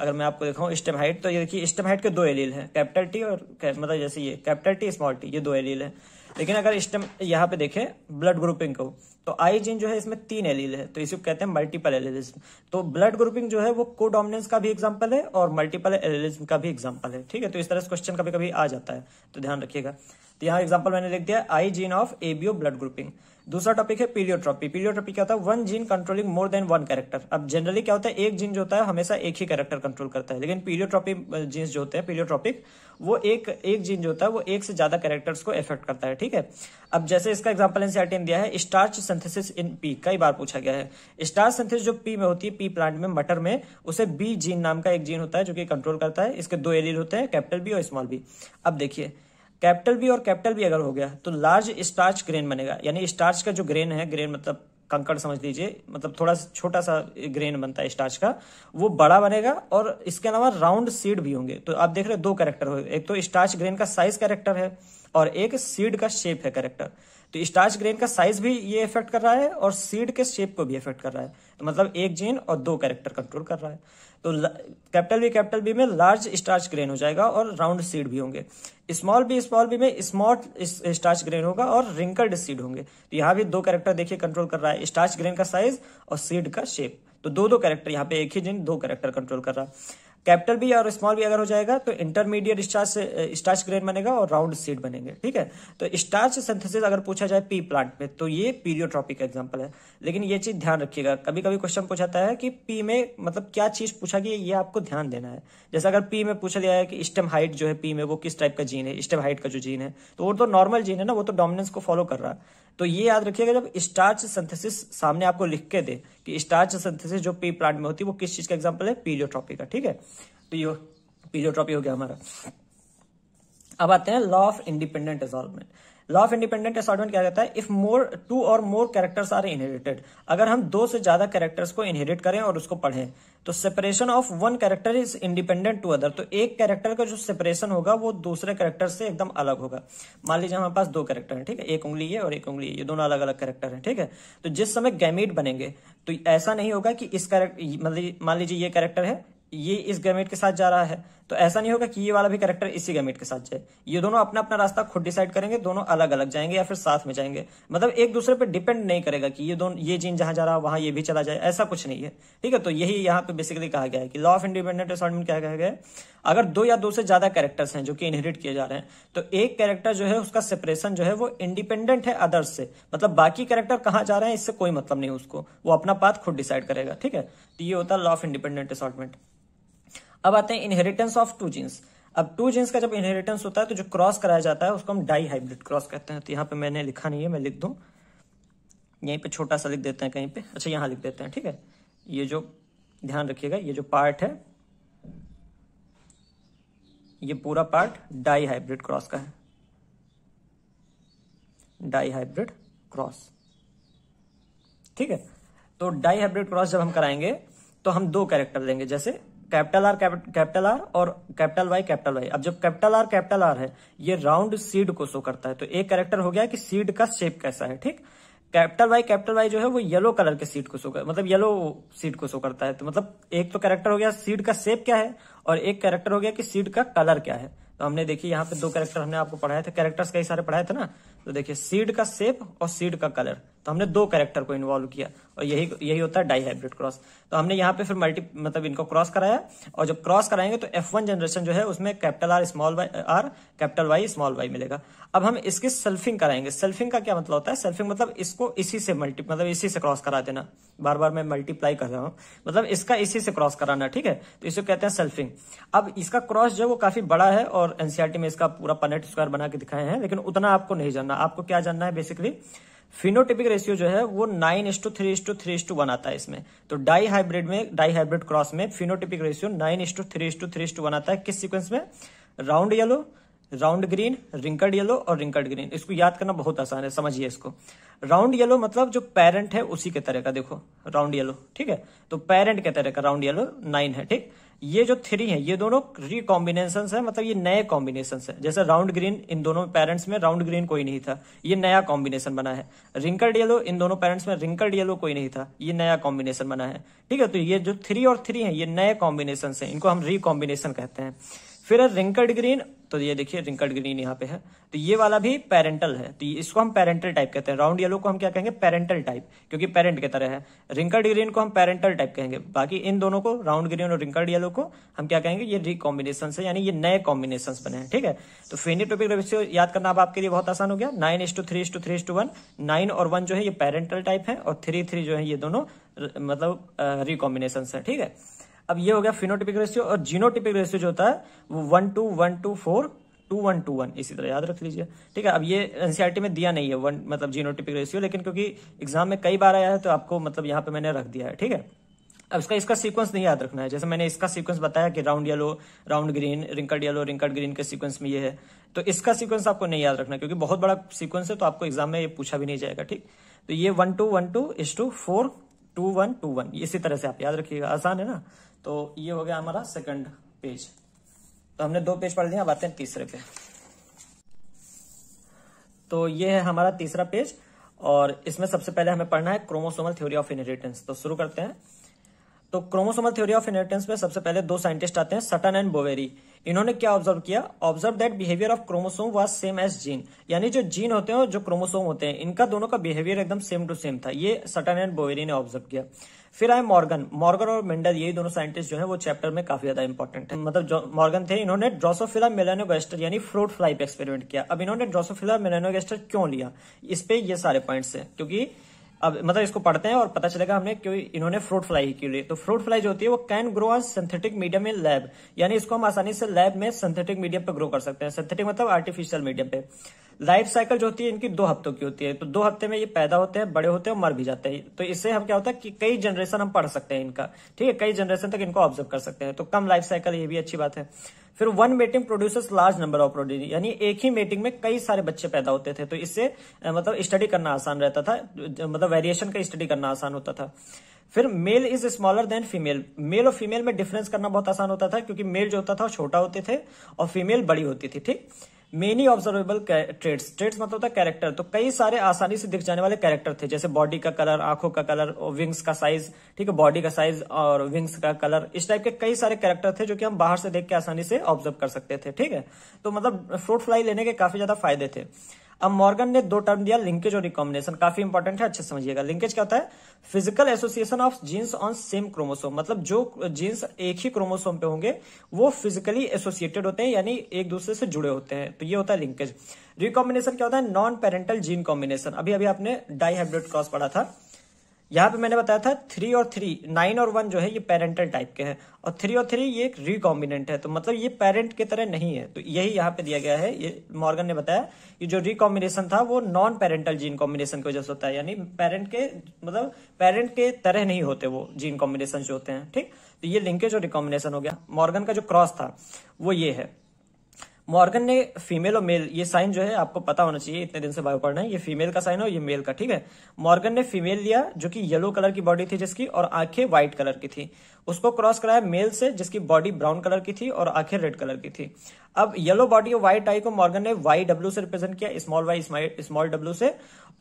अगर मैं आपको दिखाऊं स्टेम हाइट तो ये देखिए स्टेम हाइट के दो एलील हैं कैपिटल टी और मतलब जैसे ये कैपिटल टी स्मॉल टी ये दो एलील है लेकिन अगर स्टेम यहाँ पे देखें ब्लड ग्रुपिंग को तो आई जिन जो है इसमें तीन एलील है तो इसको कहते हैं मल्टीपल एलिज्म तो ब्लड ग्रुपिंग जो है वो को डोमिनेंस का भी एग्जाम्पल है और मल्टीपल एलिज्म का भी एग्जाम्पल है ठीक है तो इस तरह से क्वेश्चन कभी कभी आ जाता है तो ध्यान रखिएगा तो यहाँ एग्जाम्पल मैंने लिख दिया I gene of ABO blood grouping दूसरा टॉपिक है पीरियोट्रॉपी पीरियोट्रॉपी क्या होता है one gene controlling more than one character अब जनरली क्या होता है एक जीन जो होता है हमेशा एक ही कैरेक्टर कंट्रोल करता है लेकिन पीरियोट्रॉपी जीन्स uh, जो होते हैं पीरियोट्रॉपिक वो एक एक जीन जो होता है वो एक से ज्यादा कैरेक्टर्स को इफेक्ट करता है ठीक है अब जैसे इसका एग्जाम्पल एनसीआरटी दिया है स्टार्च सिंथेसिस इन पी कई बार पूछा गया है स्टार्च सिंथेसिस जो पी में होती है पी प्लांट में मटर में उसे बी जीन नाम का एक जीन होता है जो कि कंट्रोल करता है इसके दो एलील होते हैं कैपिटल बी और स्मॉल बी अब देखिए कैपिटल बी और कैपिटल बी अगर हो गया तो लार्ज स्टार्च ग्रेन बनेगा यानी स्टार्च का जो ग्रेन है ग्रेन मतलब कंकड़ समझ लीजिए मतलब थोड़ा सा छोटा सा ग्रेन बनता है स्टार्च का वो बड़ा बनेगा और इसके अलावा राउंड सीड भी होंगे तो आप देख रहे हो दो कैरेक्टर हो एक तो स्टार्च ग्रेन का साइज कैरेक्टर है और एक सीड का शेप है कैरेक्टर तो स्टार्च ग्रेन का साइज भी ये इफेक्ट कर रहा है और सीड के शेप को भी इफेक्ट कर रहा है तो मतलब एक जीन और दो कैरेक्टर कंट्रोल कर रहा है तो कैपिटल बी कैपिटल बी में लार्ज स्टार्च ग्रेन हो जाएगा और राउंड सीड भी होंगे स्मॉल बी स्मॉल बी में स्मॉल स्टार्च ग्रेन होगा और रिंकल्ड सीड होंगे तो यहाँ भी दो कैरेक्टर देखिए कंट्रोल कर रहा है स्टार्च ग्रेन का साइज और सीड का शेप तो दो दो कैरेक्टर यहाँ पे एक ही जिन दो कैरेक्टर कंट्रोल कर रहा है कैपिटल भी और स्मॉल भी अगर हो जाएगा तो इंटरमीडिएट स्टार्च स्टार्च ग्रेन बनेगा और राउंड सीड बनेंगे ठीक है तो स्टार्च सिंथेसिस अगर पूछा जाए पी प्लांट में तो ये पीरियोट्रॉपिक एग्जांपल है लेकिन ये चीज ध्यान रखिएगा कभी कभी क्वेश्चन पूछाता है कि पी में मतलब क्या चीज पूछा गया ये आपको ध्यान देना है जैसे अगर पी में पूछा गया है कि स्टेम हाइट जो है पी में वो किस टाइप का जीन है स्टेम हाइट का जो जीन है तो वो तो नॉर्मल जीन है ना वो तो डोमिनेंस को फॉलो कर रहा है तो ये याद रखिएगा जब स्टार्च सिंथेसिस सामने आपको लिख के दे कि स्टार्च सिंथेसिस जो पी प्लांट में होती है वो किस चीज का एग्जाम्पल है पीलियोट्रॉपी का ठीक है तो पीलियोट्रॉपी हो गया हमारा अब आते हैं law of independent dissolvement law of independent assortment क्या कहता है इफ मोर टू और मोर कैरेक्टर्स आर इनहेरिटेड अगर हम दो से ज्यादा कैरेक्टर्स को इनहेरिट करें और उसको पढ़ें तो separation of one character is independent to other तो एक कैरेक्टर का जो सेपरेशन होगा वो दूसरे कैरेक्टर से एकदम अलग होगा मान लीजिए हमारे पास दो कैरेक्टर हैं ठीक है एक उंगली ये और एक उंगली ये दोनों अलग अलग कैरेक्टर हैं ठीक है तो जिस समय गैमेट बनेंगे तो ऐसा नहीं होगा कि इस कैरेक्टर मतलब मान लीजिए ये कैरेक्टर है ये इस गैमेट के साथ जा रहा है तो ऐसा नहीं होगा कि ये वाला भी करेक्टर इसी गैमेट के साथ जाए ये दोनों अपना अपना रास्ता खुद डिसाइड करेंगे दोनों अलग अलग जाएंगे या फिर साथ में जाएंगे मतलब एक दूसरे पर डिपेंड नहीं करेगा कि ये दोनों ये जीन जहां जा रहा वहां ये भी चला जाए ऐसा कुछ नहीं है ठीक है तो यही यहाँ पे बेसिकली कहा गया है कि लॉ ऑफ इंडिपेंडेंट असॉल्ट क्या कहा गया है अगर दो या दो से ज्यादा कैरेक्टर्स हैं जो कि इनहेरिट किए जा रहे हैं तो एक कैरेक्टर जो है उसका सेपरेशन जो है वो इंडिपेंडेंट है अदर्स से मतलब बाकी कैरेक्टर कहां जा रहे हैं इससे कोई मतलब नहीं उसको वो अपना पाथ खुद डिसाइड करेगा ठीक है तो ये होता है लॉ ऑफ इंडिपेंडेंट असॉल्टमेंट अब आते हैं इनहेरिटेंस ऑफ टू जीन्स अब टू जीन्स का जब इनहेरिटेंस होता है तो जो क्रॉस कराया जाता है उसको हम डाई हाइब्रिड क्रॉस कहते हैं तो यहाँ पे मैंने लिखा नहीं है मैं लिख दू यहीं पे छोटा सा लिख देते हैं कहीं पे अच्छा यहाँ लिख देते हैं ठीक है ये जो ध्यान रखिएगा ये जो पार्ट है ये पूरा पार्ट डाई हाइब्रिड क्रॉस का है डाई हाइब्रिड क्रॉस ठीक है तो डाई हाइब्रिड क्रॉस जब हम कराएंगे तो हम दो कैरेक्टर लेंगे जैसे कैपिटल आर कैपिटल आर और कैपिटल वाई कैपिटल वाई अब जब कैपिटल आर कैपिटल आर है ये राउंड सीड को शो करता है तो एक कैरेक्टर हो गया कि सीड का शेप कैसा है ठीक कैपिटल वाई कैपिटल वाई जो है वो येलो कलर के सीट को शो कर मतलब येलो सीट को शो करता है तो मतलब एक तो कैरेक्टर हो गया सीड का शेप क्या है और एक कैरेक्टर हो गया कि सीड का कलर क्या है तो हमने देखिए यहाँ पे दो कैरेक्टर हमने आपको पढ़ाए थे कैरेक्टर्स कई सारे पढ़ाए थे ना तो देखिए सीड का सेप और सीड का कलर तो हमने दो कैरेक्टर को इन्वॉल्व किया और यही यही होता है डाई हाइब्रिड क्रॉस तो हमने यहाँ पे फिर मल्टी मतलब इनको क्रॉस कराया और जब क्रॉस कराएंगे तो एफ वन जनरेशन जो है उसमें capital R small R capital Y small Y मिलेगा अब हम इसकी सेल्फिंग कराएंगे सेल्फिंग का क्या मतलब होता है सेल्फिंग मतलब इसको इसी से मल्टी मतलब इसी से क्रॉस करा देना बार बार मैं मल्टीप्लाई कर रहा हूँ मतलब इसका इसी से क्रॉस कराना ठीक है तो इसको कहते हैं सेल्फिंग अब इसका क्रॉस जो है वो काफी बड़ा है और एनसीआरटी में इसका पूरा पनेट स्क्वायर बना के दिखाए हैं लेकिन उतना आपको नहीं जानना आपको क्या जानना है बेसिकली फिनोटिपिक रेशियो जो है वो nine is to three is to three is to one आता है इसमें तो डाई हाइब्रिड में डाई हाइब्रिड क्रॉस में phenotypic ratio nine is to three is to three is to one आता है किस सीक्वेंस में round yellow round green wrinkled yellow और रिंकर्ड ग्रीन इसको याद करना बहुत आसान है समझिए इसको राउंड येलो मतलब जो पेरेंट है उसी के तरह का देखो राउंड येलो ठीक है तो पेरेंट के तरह का राउंड येलो नाइन है ठीक ये जो थ्री है ये दोनों रिकॉम्बिनेशन है मतलब ये नए कॉम्बिनेशन है जैसे राउंड ग्रीन इन दोनों पेरेंट्स में राउंड ग्रीन कोई नहीं था ये नया कॉम्बिनेशन बना है रिंकल्ड येलो इन दोनों पेरेंट्स में रिंकल्ड येलो कोई नहीं था ये नया कॉम्बिनेशन बना है ठीक है तो ये जो थ्री और थ्री है ये नए कॉम्बिनेशन है इनको हम रिकॉम्बिनेशन कहते हैं फिर रिंकल्ड ग्रीन तो ये देखिए रिंकल ग्रीन यहाँ पे है तो ये वाला भी पेरेंटल है तो इसको हम पेरेंटल टाइप कहते हैं राउंड येलो को हम क्या कहेंगे पेरेंटल टाइप क्योंकि पेरेंट की तरह है रिंकल्ड ग्रीन को हम पेरेंटल टाइप कहेंगे बाकी इन दोनों को राउंड ग्रीन और रिंकल्ड येलो को हम क्या कहेंगे ये रिकॉम्बिनेशन है यानी ये नए कॉम्बिनेशन बने हैं ठीक है तो फेनिटोपिक रेशियो याद करना अब आपके लिए बहुत आसान हो गया nine is to three is to three is to one nine और वन जो है ये पेरेंटल टाइप है और थ्री थ्री जो है ये दोनों मतलब रिकॉम्बिनेशन है ठीक है अब ये हो गया फिनोटिपिक रेशियो और जीनोटिपिक रेशियो जो होता है वो one two one two four two one two one इसी तरह याद रख लीजिए ठीक है अब ये एनसीआरटी में दिया नहीं है वन मतलब जीनोटिपिक रेशियो लेकिन क्योंकि एग्जाम में कई बार आया है तो आपको मतलब यहाँ पे मैंने रख दिया है ठीक है अब इसका इसका सीक्वेंस नहीं याद रखना है जैसे मैंने इसका सीक्वेंस बताया कि round yellow round green wrinkled yellow wrinkled green के सीक्वेंस में ये है तो इसका सीक्वेंस आपको नहीं याद रखना क्योंकि बहुत बड़ा सीक्वेंस है तो आपको एग्जाम में ये पूछा भी नहीं जाएगा ठीक तो ये one two one two is to four two one two one इसी तरह से आप याद रखिएगा आसान है ना तो ये हो गया हमारा सेकंड पेज तो हमने दो पेज पढ़ लिया अब आते हैं तीसरे पे तो ये है हमारा तीसरा पेज और इसमें सबसे पहले हमें पढ़ना है क्रोमोसोमल थ्योरी ऑफ इनहेरिटेंस तो शुरू करते हैं तो क्रोमोसोमल थ्योरी ऑफ इनहेरिटेंस में सबसे पहले दो साइंटिस्ट आते हैं सटन एंड बोवेरी इन्होंने क्या ऑब्जर्व किया observe that behaviour of chromosome was same as gene यानी जो जीन होते हैं और जो क्रोमोसोम होते हैं इनका दोनों का बिहेवियर एकदम सेम टू सेम था ये सटन एंड बोवेरी ने ऑब्जर्व किया फिर आए मॉर्गन मॉर्गन और मेंडल यही दोनों साइंटिस्ट जो है वो चैप्टर में काफी ज्यादा इंपॉर्टेंट है मतलब जो मॉर्गन थे इन्होंने ड्रोसोफिला मेलानोगेस्टर यानी फ्रूट फ्लाई पे एक्सपेरिमेंट किया अब इन्होंने ड्रोसोफिला मेलानोगेस्टर क्यों लिया इस पे ये सारे पॉइंट्स है क्योंकि अब मतलब इसको पढ़ते हैं और पता चलेगा हमें क्यों इन्होंने फ्रूट फ्लाई ही क्यों तो फ्रूट फ्लाई जो होती है वो can grow on synthetic medium in lab यानी इसको हम आसानी से लैब में सिंथेटिक मीडियम पे ग्रो कर सकते हैं सिंथेटिक मतलब आर्टिफिशियल मीडियम पे लाइफ साइकिल जो होती है इनकी दो हफ्तों की होती है तो दो हफ्ते में ये पैदा होते हैं बड़े होते हैं और मर भी जाते हैं तो इससे हम क्या होता है कि कई जनरेशन हम पढ़ सकते हैं इनका ठीक है कई जनरेशन तक इनको ऑब्जर्व कर सकते हैं तो कम लाइफ साइकिल ये भी अच्छी बात है फिर one mating produces large number of progeny यानी एक ही मेटिंग में कई सारे बच्चे पैदा होते थे तो इससे मतलब स्टडी करना आसान रहता था मतलब वेरिएशन का स्टडी करना आसान होता था फिर male is smaller than female male और फीमेल में डिफरेंस करना बहुत आसान होता था क्योंकि मेल जो होता था छोटा होते थे और फीमेल बड़ी होती थी ठीक मेनी ऑब्जर्वेबल ट्रेड्स ट्रेड्स मतलब था कैरेक्टर तो कई सारे आसानी से दिख जाने वाले कैरेक्टर थे जैसे बॉडी का कलर आंखों का कलर विंग्स का साइज ठीक है बॉडी का साइज और विंग्स का कलर इस टाइप के कई सारे कैरेक्टर थे जो कि हम बाहर से देख के आसानी से ऑब्जर्व कर सकते थे ठीक है तो मतलब फ्रूट फ्लाई लेने के काफी ज्यादा फायदे थे अब मॉर्गन ने दो टर्म दिया लिंकेज और रिकॉम्बिनेशन काफी इंपॉर्टेंट है अच्छे समझिएगा लिंकेज क्या होता है physical association of genes on same chromosome मतलब जो जीन्स एक ही क्रोमोसोम पे होंगे वो फिजिकली एसोसिएटेड होते हैं यानी एक दूसरे से जुड़े होते हैं तो ये होता है लिंकेज रिकॉम्बिनेशन क्या होता है नॉन पेरेंटल जीन कॉम्बिनेशन अभी अभी आपने डाईहाइब्रिड क्रॉस पढ़ा था यहाँ पे मैंने बताया था थ्री और थ्री नाइन और वन जो है ये पेरेंटल टाइप के हैं और थ्री और थ्री ये एक रिकॉम्बिनेंट है तो मतलब ये पेरेंट की तरह नहीं है तो यही यहाँ पे दिया गया है ये मॉर्गन ने बताया ये जो रिकॉम्बिनेशन था वो नॉन पेरेंटल जीन कॉम्बिनेशन की वजह से होता है यानी पेरेंट के मतलब पेरेंट के तरह नहीं होते वो जीन कॉम्बिनेशन जो होते हैं ठीक तो ये लिंकेज और रिकॉम्बिनेशन हो गया मॉर्गन का जो क्रॉस था वो ये है मॉर्गन ने फीमेल और मेल ये साइन जो है आपको पता होना चाहिए इतने दिन से बायो पढ़ना है ये फीमेल का साइन हो ये मेल का ठीक है मॉर्गन ने फीमेल लिया जो कि येलो कलर की बॉडी थी जिसकी और आंखें व्हाइट कलर की थी उसको क्रॉस कराया मेल से जिसकी बॉडी ब्राउन कलर की थी और आंखें रेड कलर की थी अब येलो बॉडी और व्हाइट आई को मॉर्गन ने वाई डब्ल्यू से रिप्रेजेंट किया स्मॉल वाई स्मॉल डब्ल्यू से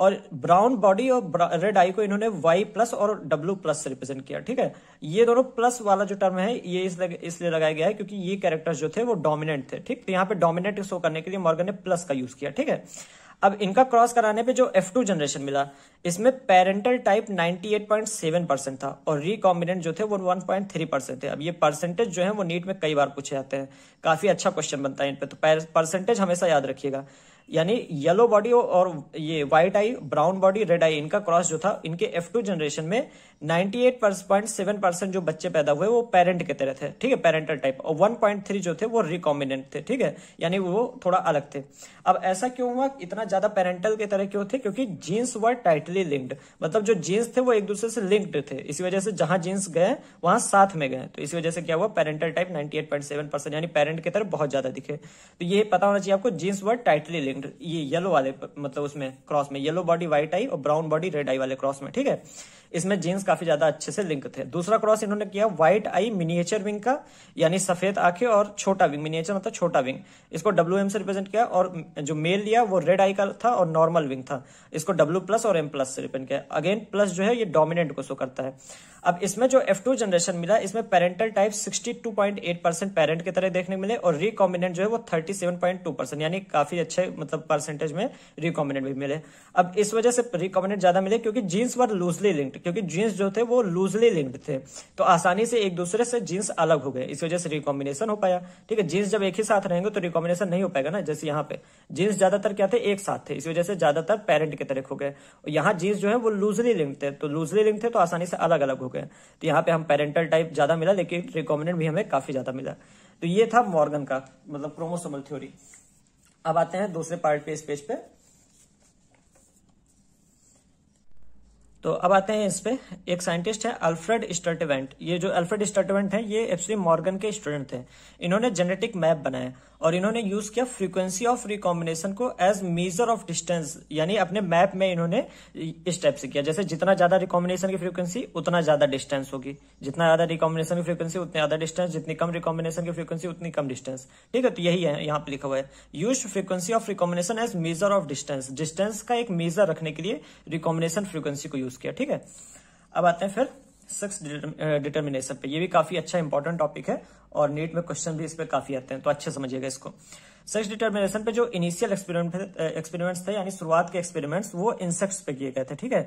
और ब्राउन बॉडी और रेड आई को इन्होंने वाई प्लस और डब्ल्यू प्लस से रिप्रेजेंट किया ठीक है ये दोनों प्लस वाला जो टर्म है ये इस लग, इसलिए लगाया गया है क्योंकि ये कैरेक्टर जो थे वो डोमिनेंट थे ठीक तो यहाँ पे डोमिनेंट शो करने के लिए मॉर्गन ने प्लस का यूज किया ठीक है अब इनका क्रॉस कराने पे जो F2 जनरेशन मिला इसमें पेरेंटल टाइप 98.7 परसेंट था और रिकॉम्बिनेंट जो थे वो 1.3 परसेंट थे अब ये परसेंटेज जो है वो नीट में कई बार पूछे जाते हैं काफी अच्छा क्वेश्चन बनता है इन पे तो परसेंटेज हमेशा याद रखिएगा यानी येलो बॉडी और ये white eye brown body red eye इनका क्रॉस जो था इनके एफ टू जनरेशन में 98.7 परसेंट जो बच्चे पैदा हुए वो पेरेंट के तरह थे ठीक है पेरेंटल टाइप और 1.3 जो थे वो रिकॉम्बिनेंट थे ठीक है यानी वो थोड़ा अलग थे अब ऐसा क्यों हुआ इतना ज्यादा पेरेंटल के तरह क्यों थे क्योंकि जीन्स व टाइटली लिंक्ड मतलब जो जीन्स थे वो एक दूसरे से लिंक्ड थे इसी वजह से जहां जीन्स गए वहां साथ में गए तो इसी वजह से क्या हुआ पेरेंटल टाइप नाइनटी परसेंट यानी पेरेंट के तरफ बहुत ज्यादा दिखे तो ये पता होना चाहिए आपको जीन्स व टाइटली वेरिएंट ये येलो वाले मतलब उसमें क्रॉस में येलो बॉडी व्हाइट आई और ब्राउन बॉडी रेड आई वाले क्रॉस में ठीक है इसमें जीन्स काफी ज्यादा अच्छे से लिंक थे दूसरा क्रॉस इन्होंने किया व्हाइट आई मिनिएचर विंग का यानी सफेद आंखें और छोटा विंग मिनिएचर मतलब छोटा विंग इसको डब्ल्यू एम से रिप्रेजेंट किया और जो मेल लिया वो रेड आई का था और नॉर्मल विंग था इसको डब्ल्यू प्लस और एम प्लस से रिप्रेजेंट किया अगेन प्लस जो है ये डोमिनेंट को शो करता है अब इसमें जो एफ टू जनरेशन मिला इसमें parental type sixty two point eight percent parent की तरह देखने मिले और रिकॉम्बिनेंट जो है वो thirty seven point two percent यानी काफी अच्छे मतलब परसेंटेज में रिकॉम्बिनेंट भी मिले अब इस वजह से रिकॉम्बिनेंट ज्यादा मिले क्योंकि जीन्स वर लूजली लिंक्ड क्योंकि जीन्स जो थे वो लूजली लिंक्ड थे तो आसानी से एक दूसरे से जीन्स अलग हो गए इस वजह से रिकॉम्बिनेशन हो पाया ठीक है जीन्स जब एक ही साथ रहेंगे तो रिकॉम्बिनेशन नहीं हो पाएगा ना जैसे यहाँ पे जीन्स ज्यादातर क्या थे एक साथ थे इस वजह से ज्यादातर पेरेंट के तरफ हो गए यहाँ जीन्स जो है वो लूजली लिंक थे तो लूजली लिंक थे तो आसानी से अलग अलग हो गए तो यहाँ पे हम पेरेंटल टाइप ज्यादा मिला लेकिन रिकॉम्बिनेंट भी हमें काफी ज्यादा मिला तो ये था मॉर्गन का मतलब क्रोमोसोमल थ्योरी अब आते हैं दूसरे पार्ट पे इस पेज पे तो अब आते हैं इस पे एक साइंटिस्ट है अल्फ्रेड स्टर्टिवेंट ये जो अल्फ्रेड स्टर्टिवेंट है ये एप्सली मॉर्गन के स्टूडेंट थे इन्होंने जेनेटिक मैप बनाया और इन्होंने यूज किया फ्रीक्वेंसी ऑफ रिकॉम्बिनेशन को एज मेजर ऑफ डिस्टेंस यानी अपने मैप में इन्होंने इस टाइप से किया जैसे जितना ज्यादा रिकॉम्बिनेशन की फ्रीक्वेंसी उतना ज्यादा डिस्टेंस होगी जितना ज्यादा रिकॉम्बिनेशन की फ्रीक्वेंसी उतनी ज्यादा डिस्टेंस जितनी कम रिकॉम्बिनेशन की फ्रीक्वेंसी उतनी कम डिस्टेंस ठीक है तो यही है यहाँ पे लिखा हुआ है use frequency of recombination as measure of distance distance का एक मेजर रखने के लिए रिकॉम्बिनेशन फ्रीक्वेंसी को यूज यूज किया ठीक है अब आते हैं फिर सेक्स डिटर्मिनेशन पे ये भी काफी अच्छा इंपॉर्टेंट टॉपिक है और नीट में क्वेश्चन भी इस पर काफी आते हैं तो अच्छे समझिएगा इसको सेक्स डिटर्मिनेशन पे जो इनिशियल एक्सपेरिमेंट एक्सपेरिमेंट्स थे यानी शुरुआत के एक्सपेरिमेंट्स वो इंसेक्ट्स पे किए गए थे ठीक है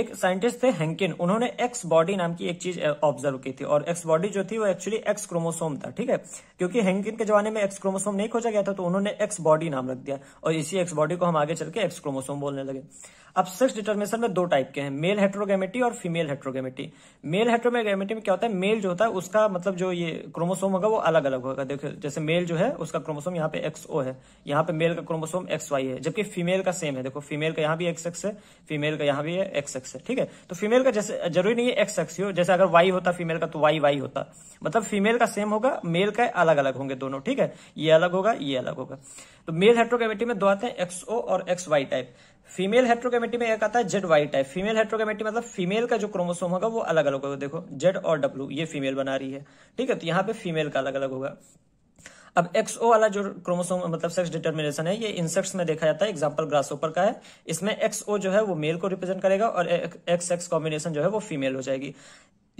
एक साइंटिस्ट थे हैंकिन उन्होंने एक्स बॉडी नाम की एक चीज ऑब्जर्व की थी और एक्स बॉडी जो थी वो एक्चुअली एक्स क्रोमोसोम था ठीक है क्योंकि हैंकिन के जमाने में एक्स क्रोमोसोम नहीं खोजा गया था तो उन्होंने एक्स बॉडी नाम रख दिया और इसी एक्स बॉडी को हम आगे चल के एक्स क्रोमोसोम बोलने लगे अब सेक्स डिटर्मिनेशन में दो टाइप के हैं मेल हेट्रोगेमेटी और फीमेल हेट्रोगेमेटी मेल हेट्रोगेमेटी में क्या होता है मेल जो होता है उसका मतलब जो ये क्रोमोसोम होगा वो अलग अलग होगा देखो जैसे मेल जो है उसका क्रोमोसोम यहाँ पे एक्स ओ है यहाँ पे मेल का क्रोमोसोम एक्स वाई है जबकि फीमेल का सेम है देखो फीमेल का यहाँ भी एक्स एक्स है फीमेल का यहाँ भी है एक्स एक्स है ठीक है तो फीमेल का जैसे जरूरी नहीं है एक्स एक्स हो जैसे अगर वाई होता फीमेल का तो वाई वाई होता मतलब फीमेल का सेम होगा मेल का अलग अलग होंगे दोनों ठीक है ये अलग होगा ये अलग होगा तो मेल हेट्रोगेमेटी में दो आते हैं एक्सओ और X Y type female heterogamety heterogamety में एक आता है Z Y type female heterogamety मतलब फीमेल का जो क्रोमोसोम होगा वो अलग अलग होगा देखो जेड और डब्ल्यू ये फीमेल बना रही है ठीक है तो यहाँ पे फीमेल का अलग अलग होगा अब एक्सओ वाला जो क्रोमोसोम मतलब सेक्स डिटर्मिनेशन है ये इंसेक्ट्स में देखा जाता है एग्जाम्पल ग्रासोपर का है इसमें एक्सओ जो है वो मेल को रिप्रेजेंट करेगा और एक्स एक्स कॉम्बिनेशन जो है वो फीमेल हो जाएगी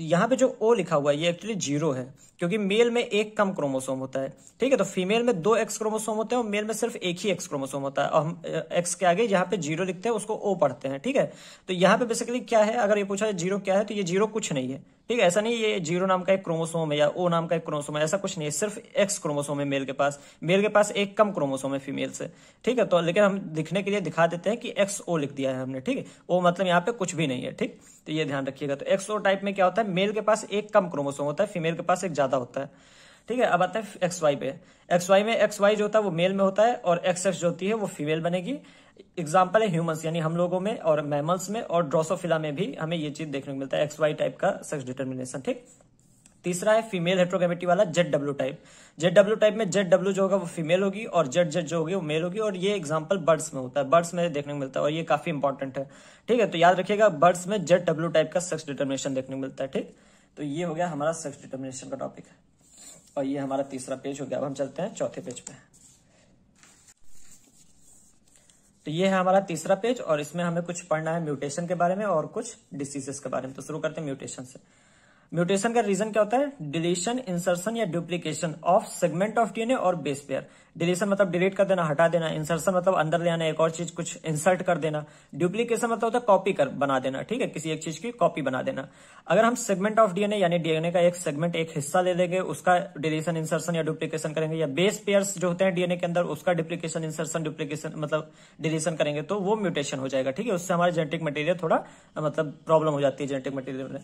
यहाँ पे जो ओ लिखा हुआ है ये एक्चुअली जीरो है क्योंकि मेल में एक कम क्रोमोसोम होता है ठीक है तो फीमेल में दो एक्स क्रोमोसोम होते हैं और मेल में सिर्फ एक ही एक्स क्रोमोसोम होता है और हम एक्स के आगे यहाँ पे जीरो लिखते हैं उसको ओ पढ़ते हैं ठीक है तो यहाँ पे बेसिकली क्या है अगर ये पूछा है जीरो क्या है तो ये जीरो कुछ नहीं है ठीक है ऐसा नहीं ये जीरो नाम का एक क्रोमोसोम है या ओ नाम का एक क्रोमोसोम है ऐसा कुछ नहीं है सिर्फ एक्स क्रोमोसोम है मेल के पास मेल के पास एक कम क्रोमोसोम है फीमेल से ठीक है तो लेकिन हम दिखने के लिए दिखा देते हैं कि एक्स ओ लिख दिया है हमने ठीक है ओ मतलब यहाँ पे कुछ भी नहीं है ठीक तो ये ध्यान रखिएगा तो एक्सो टाइप में क्या होता है मेल के पास एक कम क्रोमोसोम होता है फीमेल के पास एक ज्यादा होता है ठीक है अब आते हैं एक्स वाई पे एक्स वाई में एक्स वाई जो होता है वो मेल में होता है और एक्स एक्स जो होती है वो फीमेल बनेगी एग्जाम्पल है ह्यूमंस यानी हम लोगों में और मैमल्स में और ड्रोसोफिला में भी हमें ये चीज देखने को मिलता है एक्स वाई टाइप का सेक्स डिटर्मिनेशन ठीक तीसरा है फीमेल हेट्रोगेमेटी वाला Z W type Z W type में जेड डब्ल्यू जो होगा वो फीमेल होगी और जेड जेड जो होगी वो मेल होगी और ये एग्जाम्पल बर्ड्स में होता है बर्ड्स में देखने को मिलता है और ये काफी इंपॉर्टेंट है ठीक है तो याद रखिएगा बर्ड्स में जेड डब्ल्यू टाइप का सेक्स डिटर्मिनेशन देखने को मिलता है ठीक तो ये हो गया हमारा सेक्स डिटर्मिनेशन का टॉपिक और ये हमारा तीसरा पेज हो गया अब हम चलते हैं चौथे पेज पे तो ये है हमारा तीसरा पेज और इसमें हमें कुछ पढ़ना है म्यूटेशन के बारे में और कुछ डिसीजेस के बारे में तो शुरू करते हैं म्यूटेशन से म्यूटेशन का रीजन क्या होता है डिलीशन इंसर्शन या duplication of segment of DNA और बेस पेयर डिलीशन मतलब डिलीट कर देना हटा देना इंसर्शन मतलब अंदर ले आना एक और चीज कुछ इंसर्ट कर देना डुप्लीकेशन मतलब होता है कॉपी कर बना देना ठीक है किसी एक चीज की कॉपी बना देना अगर हम सेगमेंट ऑफ डीएनए यानी डीएनए का एक सेगमेंट एक हिस्सा ले लेंगे उसका डिलीशन इंसर्शन या डुप्लीकेशन करेंगे या बेस पेयर जो होते हैं डीएनए के अंदर उसका डुप्लीकेशन इंसर्शन डुप्लीकेशन मतलब डिलीशन करेंगे तो वो म्यूटेशन हो जाएगा ठीक है उससे हमारे जेनेटिक मटेरियल थोड़ा मतलब प्रॉब्लम हो जाती है जेनेटिक मटेरियल में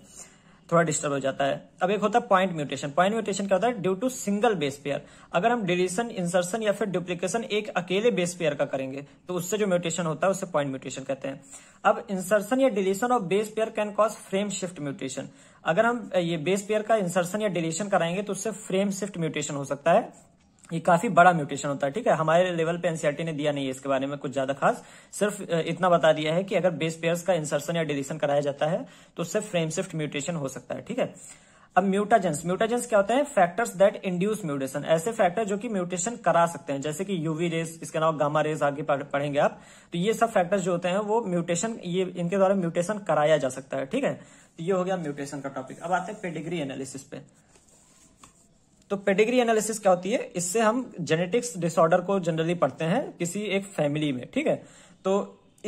थोड़ा डिस्टर्ब हो जाता है अब एक होता है पॉइंट म्यूटेशन पॉइंट म्यूटेशन क्या होता है due to single base pair अगर हम डिलीशन इंसर्शन या फिर डुप्लीकेशन एक अकेले बेस पेयर का करेंगे तो उससे जो म्यूटेशन होता है उसे पॉइंट म्यूटेशन कहते हैं अब इंसर्शन या deletion of base pair can cause frame shift mutation अगर हम ये बेस पेयर का इंसर्शन या डिलीशन कराएंगे तो उससे फ्रेम शिफ्ट म्यूटेशन हो सकता है ये काफी बड़ा म्यूटेशन होता है ठीक है हमारे लेवल पे एनसीआरटी e ने दिया नहीं है इसके बारे में कुछ ज्यादा खास सिर्फ इतना बता दिया है कि अगर बेस पेयर्स का इंसर्शन या डिलीशन कराया जाता है तो उससे फ्रेम शिफ्ट म्यूटेशन हो सकता है ठीक है अब म्यूटाजेंस म्यूटाजेंस क्या होते हैं फैक्टर्स दैट इंड्यूस म्यूटेशन ऐसे फैक्टर जो कि म्यूटेशन करा सकते हैं जैसे कि यूवी रेस इसके अलावा गामा रेस आगे पढ़ेंगे आप तो ये सब फैक्टर्स जो होते हैं वो म्यूटेशन ये इनके द्वारा म्यूटेशन कराया जा सकता है ठीक है तो ये हो गया म्यूटेशन का टॉपिक अब आते हैं पेडिग्री एनालिसिस पे तो पेडिग्री एनालिसिस क्या होती है इससे हम जेनेटिक्स डिसऑर्डर को जनरली पढ़ते हैं किसी एक फैमिली में ठीक है तो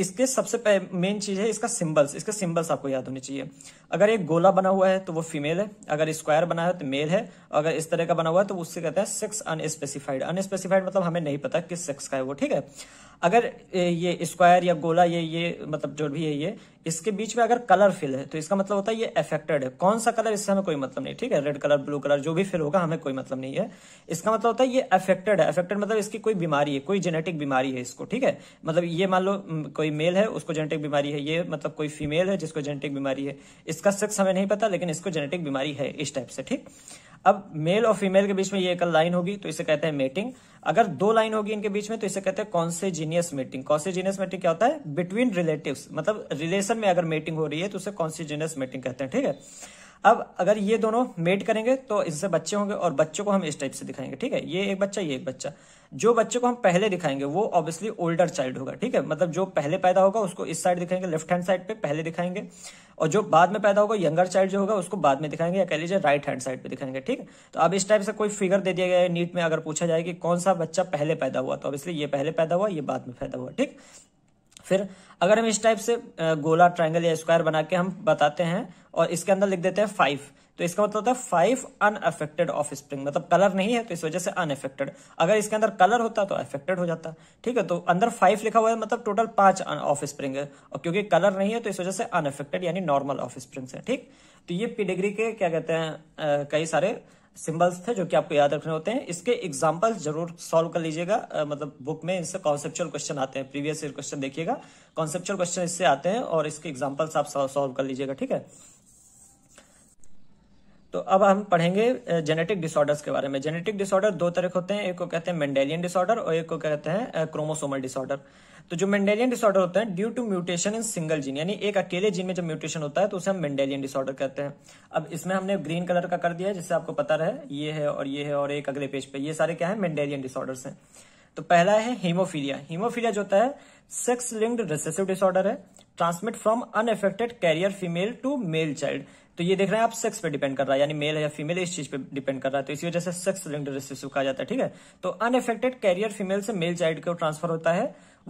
इसके सबसे मेन चीज है इसका सिंबल्स इसके सिंबल्स आपको याद होने चाहिए अगर एक गोला बना हुआ है तो वो फीमेल है अगर स्क्वायर बना है तो मेल है अगर इस तरह का बना हुआ है तो उससे कहते हैं सेक्स अनस्पेसिफाइड अनस्पेसिफाइड मतलब हमें नहीं पता किस सेक्स का है वो ठीक है अगर ये स्क्वायर या गोला ये ये मतलब जो भी है ये इसके बीच में अगर कलर फिल है तो इसका मतलब होता है ये अफेक्टेड है कौन सा कलर इससे हमें कोई मतलब नहीं ठीक है रेड कलर ब्लू कलर जो भी फिल होगा हमें कोई मतलब नहीं है इसका मतलब होता है ये अफेक्टेड है अफेक्टेड मतलब इसकी कोई बीमारी है कोई जेनेटिक बीमारी है इसको ठीक है मतलब ये मान लो कोई मेल है उसको जेनेटिक बीमारी है ये मतलब कोई फीमेल है जिसको जेनेटिक बीमारी है इसका सेक्स हमें नहीं पता लेकिन इसको जेनेटिक बीमारी है इस टाइप से ठीक अब मेल और फीमेल के बीच में ये एक लाइन होगी तो इसे कहते हैं मेटिंग अगर दो लाइन होगी इनके बीच में तो इसे कहते हैं कॉन्सेजीनियस मेटिंग कॉन्सेजीनियस मेटिंग क्या होता है बिटवीन रिलेटिव मतलब रिलेशन में अगर मेटिंग हो रही है तो उसे कॉन्सेजीनियस मेटिंग कहते हैं ठीक है अब अगर ये दोनों मेट करेंगे तो इससे बच्चे होंगे और बच्चों को हम इस टाइप से दिखाएंगे ठीक है ये एक बच्चा ये एक बच्चा जो बच्चे को हम पहले दिखाएंगे वो ऑब्वियसली ओल्डर चाइल्ड होगा ठीक है मतलब जो पहले पैदा होगा उसको इस साइड दिखाएंगे लेफ्ट हैंड साइड पे पहले दिखाएंगे और जो बाद में पैदा होगा यंगर चाइल्ड जो होगा उसको बाद में दिखाएंगे या कह लीजिए राइट हैंड साइड पे दिखाएंगे ठीक तो अब इस टाइप से कोई फिगर दे दिया गया है नीट में अगर पूछा जाए कि कौन सा बच्चा पहले पैदा हुआ तो ऑब्वियसली ये पहले पैदा हुआ ये बाद में पैदा हुआ ठीक फिर अगर हम इस टाइप से गोला ट्राइंगल या स्क्वायर बना के हम बताते हैं और इसके अंदर लिख देते हैं फाइव तो इसका मतलब होता है फाइव अनअफेक्टेड ऑफ स्प्रिंग मतलब कलर नहीं है तो इस वजह से अनएफेक्टेड अगर इसके अंदर कलर होता तो अफेक्टेड हो जाता ठीक है तो अंदर फाइव लिखा हुआ है मतलब टोटल पांच ऑफ स्प्रिंग है और क्योंकि कलर नहीं है तो इस वजह से अनएफेक्टेड यानी नॉर्मल ऑफ स्प्रिंग है ठीक तो ये पीडिग्री के क्या कहते हैं कई सारे सिंबल्स थे जो कि आपको याद रखने होते हैं इसके एग्जाम्पल जरूर सॉल्व कर लीजिएगा मतलब बुक में इससे कॉन्सेप्चुअल क्वेश्चन आते हैं प्रीवियस ईयर क्वेश्चन देखिएगा कॉन्सेप्चुअल क्वेश्चन इससे आते हैं और इसके एग्जाम्पल्स आप सॉल्व कर लीजिएगा ठीक है तो अब हम पढ़ेंगे जेनेटिक डिसऑर्डर्स के बारे में जेनेटिक डिसऑर्डर दो तरह होते हैं एक को कहते हैं मेंडेलियन डिसऑर्डर और एक को कहते हैं क्रोमोसोमल डिसऑर्डर तो जो मेंडेलियन डिसऑर्डर होते हैं due to mutation in single gene यानी एक अकेले जीन में जब म्यूटेशन होता है तो उसे हम मेंडेलियन डिसऑर्डर कहते हैं अब इसमें हमने ग्रीन कलर का कर दिया है जिससे आपको पता रहे ये है और ये है और एक अगले पेज पे ये सारे क्या है मेंडेलियन डिसऑर्डर्स हैं तो पहला है हीमोफीलिया हीमोफीलिया जो होता है सेक्स लिंक्ड रिसेसिव डिसऑर्डर है transmit from unaffected carrier female to male child तो ये देख रहे हैं आप सेक्स पे डिपेंड कर रहा है यानी मेल या फीमेल इस चीज पे डिपेंड कर रहा है तो इसी वजह से सेक्स लिंक्ड रिसेसिव कहा जाता है ठीक है तो अनएफेक्टेड कैरियर फीमेल से मेल चाइल्ड को ट्रांसफर होता है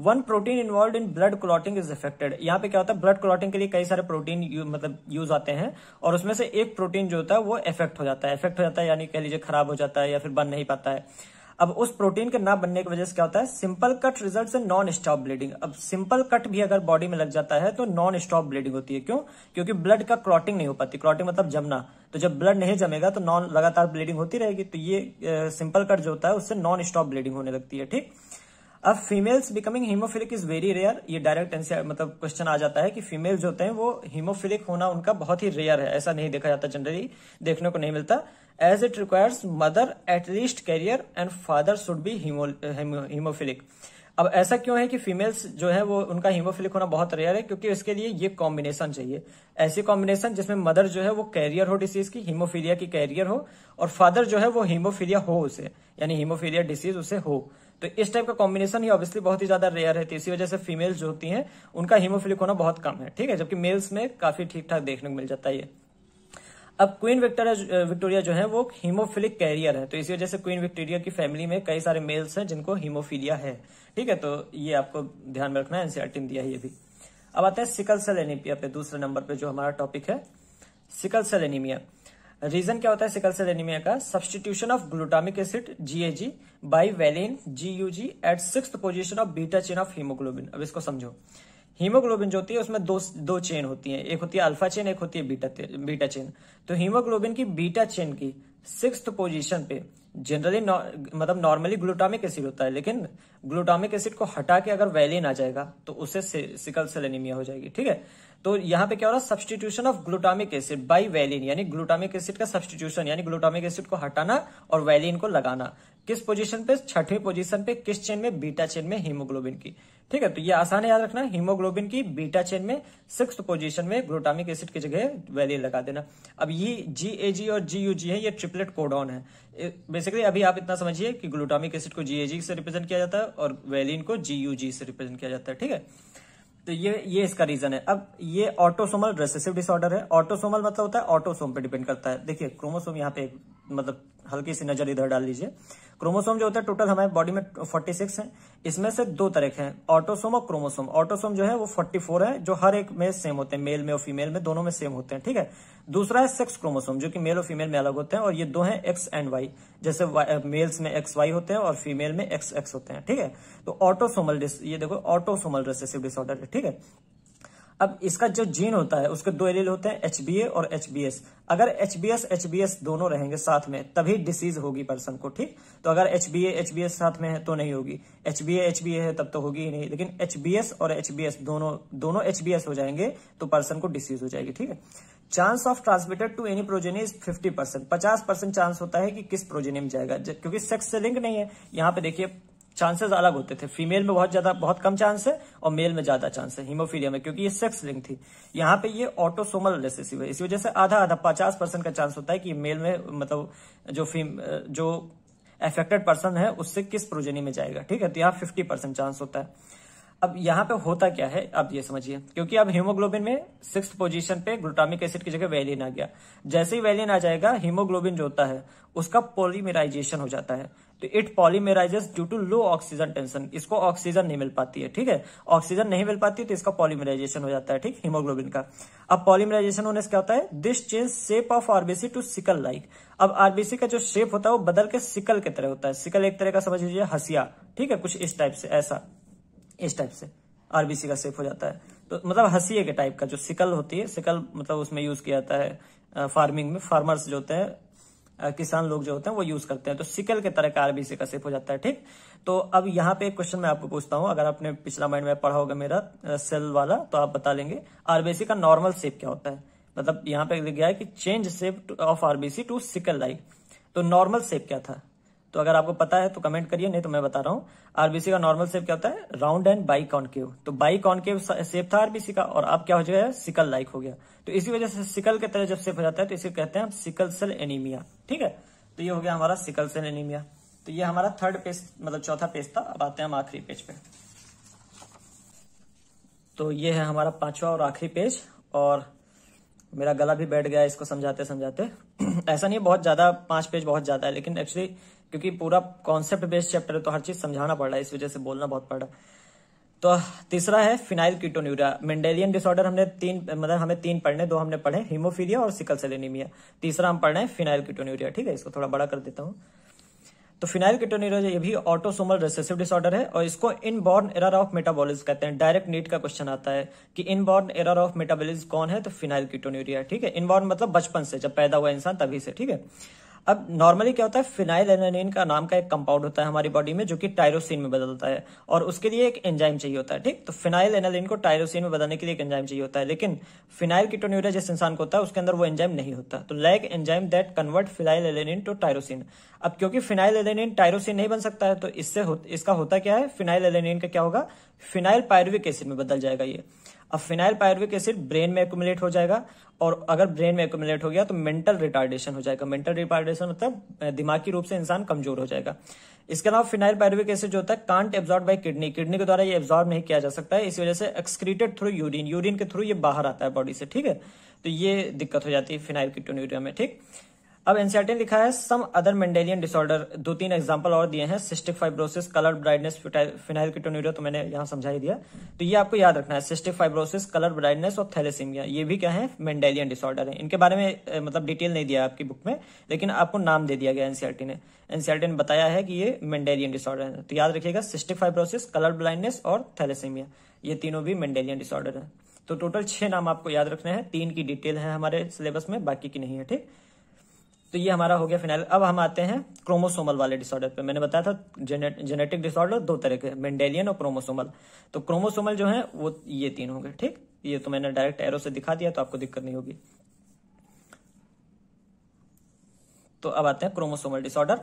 one protein involve in blood clotting is affected यहाँ पे क्या होता है ब्लड क्लॉटिंग के लिए कई सारे प्रोटीन यू, मतलब यूज आते हैं और उसमें से एक प्रोटीन जो होता है वो इफेक्ट हो जाता है इफेक्ट हो जाता है यानी कह लीजिए खराब हो जाता है या फिर बन नहीं पाता है अब उस प्रोटीन के ना बनने की वजह से क्या होता है simple cut result in non stop bleeding अब सिंपल कट भी अगर बॉडी में लग जाता है तो नॉन स्टॉप ब्लीडिंग होती है क्यों क्योंकि ब्लड का क्लॉटिंग नहीं हो पाती क्लॉटिंग मतलब जमना तो जब ब्लड नहीं जमेगा तो नॉन लगातार ब्लीडिंग होती रहेगी तो ये सिंपल कट जो होता है उससे नॉन स्टॉप ब्लीडिंग होने लगती है ठीक अब females becoming haemophilic is very rare ये डायरेक्ट एंसर मतलब क्वेश्चन आ जाता है कि फीमेल्स होते हैं वो हीमोफिलिक होना उनका बहुत ही रेयर है ऐसा नहीं देखा जाता जनरली देखने को नहीं मिलता as it requires mother at least carrier and father should be haemophilic अब ऐसा क्यों है कि फीमेल्स जो है वो उनका हीमोफिलिक होना बहुत रेयर है क्योंकि उसके लिए ये कॉम्बिनेशन चाहिए ऐसी कॉम्बिनेशन जिसमें मदर जो है वो कैरियर हो डिसीज की हीमोफीलिया की कैरियर हो और फादर जो है वो हीमोफीलिया हो उसे यानी हीमोफीलिया डिसीज उसे हो तो इस टाइप का कॉम्बिनेशन ही ऑब्वियसली बहुत ही ज्यादा रेयर है तो इसी वजह से फीमेल्स जो होती हैं उनका हीमोफिलिक होना बहुत कम है ठीक है जबकि मेल्स में काफी ठीक ठाक देखने को मिल जाता है ये अब क्वीन विक्टोरिया विक्टोरिया जो है वो हीमोफिलिक कैरियर है तो इसी वजह से क्वीन विक्टोरिया की फैमिली में कई सारे मेल्स हैं जिनको हीमोफीलिया है ठीक है तो ये आपको ध्यान में रखना है एनसीआरटी दिया है ये भी अब आता है सिकल सेल एनीमिया पे दूसरे नंबर पे जो हमारा टॉपिक है सिकल सेल एनीमिया रीजन क्या होता है सिकल सेल एनीमिया का substitution of glutamic acid G A G by valine G U G at six position of beta chain of haemoglobin अब इसको समझो हीमोग्लोबिन जो होती है उसमें दो दो चेन होती है एक होती है अल्फा चेन एक होती है बीटा बीटा चेन तो हीमोग्लोबिन की बीटा चेन की सिक्स पोजीशन पे जनरली नौ, मतलब नॉर्मली ग्लूटामिक एसिड होता है लेकिन ग्लूटामिक एसिड को हटा के अगर वैलिन आ जाएगा तो उससे सिकल सेल एनीमिया हो जाएगी ठीक है तो यहाँ पे क्या हो रहा है substitution of glutamic acid by valine यानी ग्लूटामिक एसिड का सब्सटीट्यूशन यानी ग्लूटामिक एसिड को हटाना और वैलिन को लगाना किस पोजीशन पे छठवीं पोजीशन पे किस चेन में बीटा चेन में हीमोग्लोबिन की ठीक है तो ये आसान है याद रखना हीमोग्लोबिन की बीटा चेन में सिक्स पोजीशन में ग्लूटामिक एसिड की जगह वैलिन लगा देना अब ये जी ए जी और जी यू जी है ये ट्रिपलेट कोडॉन है बेसिकली अभी आप इतना समझिए कि ग्लूटामिक एसिड को जी ए जी से रिप्रेजेंट किया जाता है और वैलिन को जी यू जी से रिप्रेजेंट किया जाता है ठीक है तो ये ये इसका रीजन है अब ये ऑटोसोमल रेसेसिव डिसऑर्डर है ऑटोसोमल मतलब होता है ऑटोसोम पे डिपेंड करता है देखिए क्रोमोसोम यहाँ पे मतलब हल्की सी नजर इधर डाल लीजिए क्रोमोसोम जो होता है टोटल हमारे बॉडी में 46 हैं इसमें से दो तरह के हैं ऑटोसोम और क्रोमोसोम ऑटोसोम जो है वो 44 है जो हर एक में सेम होते हैं मेल में और फीमेल में दोनों में सेम होते हैं ठीक है दूसरा है सेक्स क्रोमोसोम जो कि मेल और फीमेल में अलग होते हैं और ये दो हैं एक्स एंड वाई जैसे मेल्स में एक्स वाई होते हैं और फीमेल में एक्स एक्स होते हैं ठीक है तो ऑटोसोमल ये देखो ऑटोसोमल रेसेसिव डिसऑर्डर ठीक है अब इसका जो जीन होता है उसके दो एलील होते हैं एच और एच अगर एच बी दोनों रहेंगे साथ में तभी डिसीज होगी पर्सन को ठीक तो अगर एच बी साथ में है तो नहीं होगी एच बी है तब तो होगी ही नहीं लेकिन एच और एच दोनों दोनों एच हो जाएंगे तो पर्सन को डिसीज हो जाएगी ठीक है chance of transmitted to any progeny is fifty percent पचास परसेंट चांस होता है कि किस प्रोजेनी में जाएगा क्योंकि सेक्स से लिंक नहीं है यहाँ पे देखिए चांसेस अलग होते थे फीमेल में बहुत ज्यादा बहुत कम चांस है और मेल में ज्यादा चांस है हीमोफीलिया में क्योंकि ये सेक्स लिंक थी यहाँ पे ये ऑटोसोमल रेसेसिव है इस वजह से आधा आधा पचास परसेंट का चांस होता है कि मेल में मतलब जो फीम जो एफेक्टेड पर्सन है उससे किस प्रोजेनी में जाएगा ठीक है तो यहाँ फिफ्टी परसेंट चांस होता है अब यहाँ पे होता क्या है अब ये समझिए क्योंकि अब हीमोग्लोबिन में सिक्स पोजीशन पे ग्लूटामिक एसिड की जगह वैलिन आ गया जैसे ही वैलिन आ जाएगा हीमोग्लोबिन जो होता है उसका पोलीमेराइजेशन हो जाता है तो it polymerises due to low oxygen tension इसको ऑक्सीजन नहीं मिल पाती है ठीक है ऑक्सीजन नहीं मिल पाती तो इसका पॉलीमराइजेशन हो जाता है ठीक हीमोग्लोबिन का अब पॉलीमराइजेशन होने से क्या होता है this change shape of RBC to sickle like अब आरबीसी का जो शेप होता है वो बदल के सिकल की तरह होता है सिकल एक तरह का समझ लीजिए हसिया ठीक है कुछ इस टाइप से ऐसा इस टाइप से आरबीसी का शेप हो जाता है तो मतलब हसिए के टाइप का जो सिकल होती है सिकल मतलब उसमें यूज किया जाता है फार्मिंग में फार्मर्स जो होते हैं किसान लोग जो होते हैं वो यूज करते हैं तो सिकल के तरह का आरबी से सेप हो जाता है ठीक तो अब यहाँ पे एक क्वेश्चन मैं आपको पूछता हूँ अगर आपने पिछला माइंड में पढ़ा होगा मेरा सेल वाला तो आप बता लेंगे आरबीसी का नॉर्मल सेप क्या होता है मतलब यहाँ पे लिख गया है कि change shape of RBC to sickle like तो नॉर्मल सेप क्या था तो अगर आपको पता है तो कमेंट करिए नहीं तो मैं बता रहा हूँ आरबीसी का नॉर्मल शेप क्या होता है राउंड एंड बाई कॉन्केव तो बाई कॉन्केव शेप था आरबीसी का और अब क्या हो जाएगा सिकल लाइक हो गया तो इसी वजह से सिकल के तरह जब शेप हो जाता है तो इसे कहते हैं सिकल सेल एनीमिया ठीक है तो ये हो गया हमारा सिकल सेल एनीमिया तो ये हमारा थर्ड पेज मतलब चौथा पेज था अब आते हैं हम आखिरी पेज पे तो ये है हमारा पांचवा और आखिरी पेज और मेरा गला भी बैठ गया इसको समझाते समझाते ऐसा नहीं है बहुत ज्यादा पांच पेज बहुत ज्यादा है लेकिन एक्चुअली क्योंकि पूरा कॉन्सेप्ट बेस्ड चैप्टर है तो हर चीज समझाना पड़ रहा है इस वजह से बोलना बहुत पड़ रहा है तो तीसरा है फिनाइल कीटोन्यूरिया मेंडेलियन डिसऑर्डर हमने तीन मतलब हमें तीन पढ़ने दो हमने पढ़े हिमोफीरिया और सिकल सेल एनीमिया तीसरा हम पढ़ रहे हैं फिनाइल कीटोन्यूरिया ठीक है इसको थोड़ा बड़ा कर देता हूँ तो फिनाइल कीटोन्यूरिया ये भी ऑटोसोमल रेसेसिव डिसऑर्डर है और इसको इनबॉर्न एरर ऑफ मेटाबॉलिज्म कहते हैं डायरेक्ट नीट का क्वेश्चन आता है कि इनबॉर्न एरर ऑफ मेटाबॉलिज्म कौन है तो फिनाइल कीटोन्यूरिया ठीक है इनबॉर्न मतलब बचपन से जब पैदा हुआ इंसान तभी से ठीक है अब नॉर्मली क्या होता है फिनाइल एनानिन का नाम का एक कंपाउंड होता है हमारी बॉडी में जो कि टायरोसिन में बदलता है और उसके लिए एक एंजाइम चाहिए होता है ठीक तो फिनाइल एनालिन को टायरोसिन में बदलने के लिए एक एंजाइम चाहिए होता है लेकिन फिनाइल कीटोन्यूरिया जिस इंसान को होता है उसके अंदर वो एंजाइम नहीं होता तो lack enzyme that convert phenylalanine to tyrosine अब क्योंकि फिनाइल एलेनिन टायरोसिन नहीं बन सकता है तो इससे हो, इसका होता क्या है फिनाइल एलेनिन का क्या होगा फिनाइल पायरुविक एसिड में बदल जाएगा ये अब फिनाइल पायरविक एसिड ब्रेन में एकुमुलेट हो जाएगा और अगर ब्रेन में एकुमुलेट हो गया तो मेंटल रिटार्डेशन हो जाएगा मेंटल रिटार्डेशन मतलब दिमागी रूप से इंसान कमजोर हो जाएगा इसके अलावा फिनाइल पायरविक एसिड जो होता है can't absorb by kidney kidney के द्वारा ये एब्जॉर्ब नहीं किया जा सकता है इसी वजह से एक्सक्रीटेड थ्रू यूरिन यूरिन के थ्रू ये बाहर आता है बॉडी से ठीक है तो ये दिक्कत हो जाती है फिनाइल किटोन में ठीक अब एनसीआरटी e लिखा है सम अदर मेंडेलियन डिसऑर्डर दो तीन एग्जांपल और दिए हैं cystic fibrosis colour brightness phenylketonuria तो मैंने यहाँ समझा ही दिया तो ये आपको याद रखना है सिस्टिक फाइब्रोसिस कलर ब्राइटनेस और थैलेसीमिया ये भी क्या है मेंडेलियन डिसऑर्डर है इनके बारे में मतलब डिटेल नहीं दिया आपकी बुक में लेकिन आपको नाम दे दिया गया एनसीआरटी e ने एनसीआरटी e ने बताया है कि ये मेंडेलियन डिसऑर्डर है तो याद रखिएगा सिस्टिक फाइब्रोसिस कलर ब्लाइंडनेस और थैलेसीमिया ये तीनों भी मेंडेलियन डिसऑर्डर है तो टोटल छह नाम आपको याद रखने हैं तीन की डिटेल है हमारे सिलेबस में बाकी की नहीं है ठीक तो ये हमारा हो गया फिनाइल अब हम आते हैं क्रोमोसोमल वाले डिसऑर्डर पे मैंने बताया था जेने, जेनेटिक डिसऑर्डर दो तरह के मेंडेलियन और क्रोमोसोमल तो क्रोमोसोमल जो है वो ये तीन होंगे ठीक ये तो मैंने डायरेक्ट एरो से दिखा दिया तो आपको दिक्कत नहीं होगी तो अब आते हैं क्रोमोसोमल डिसऑर्डर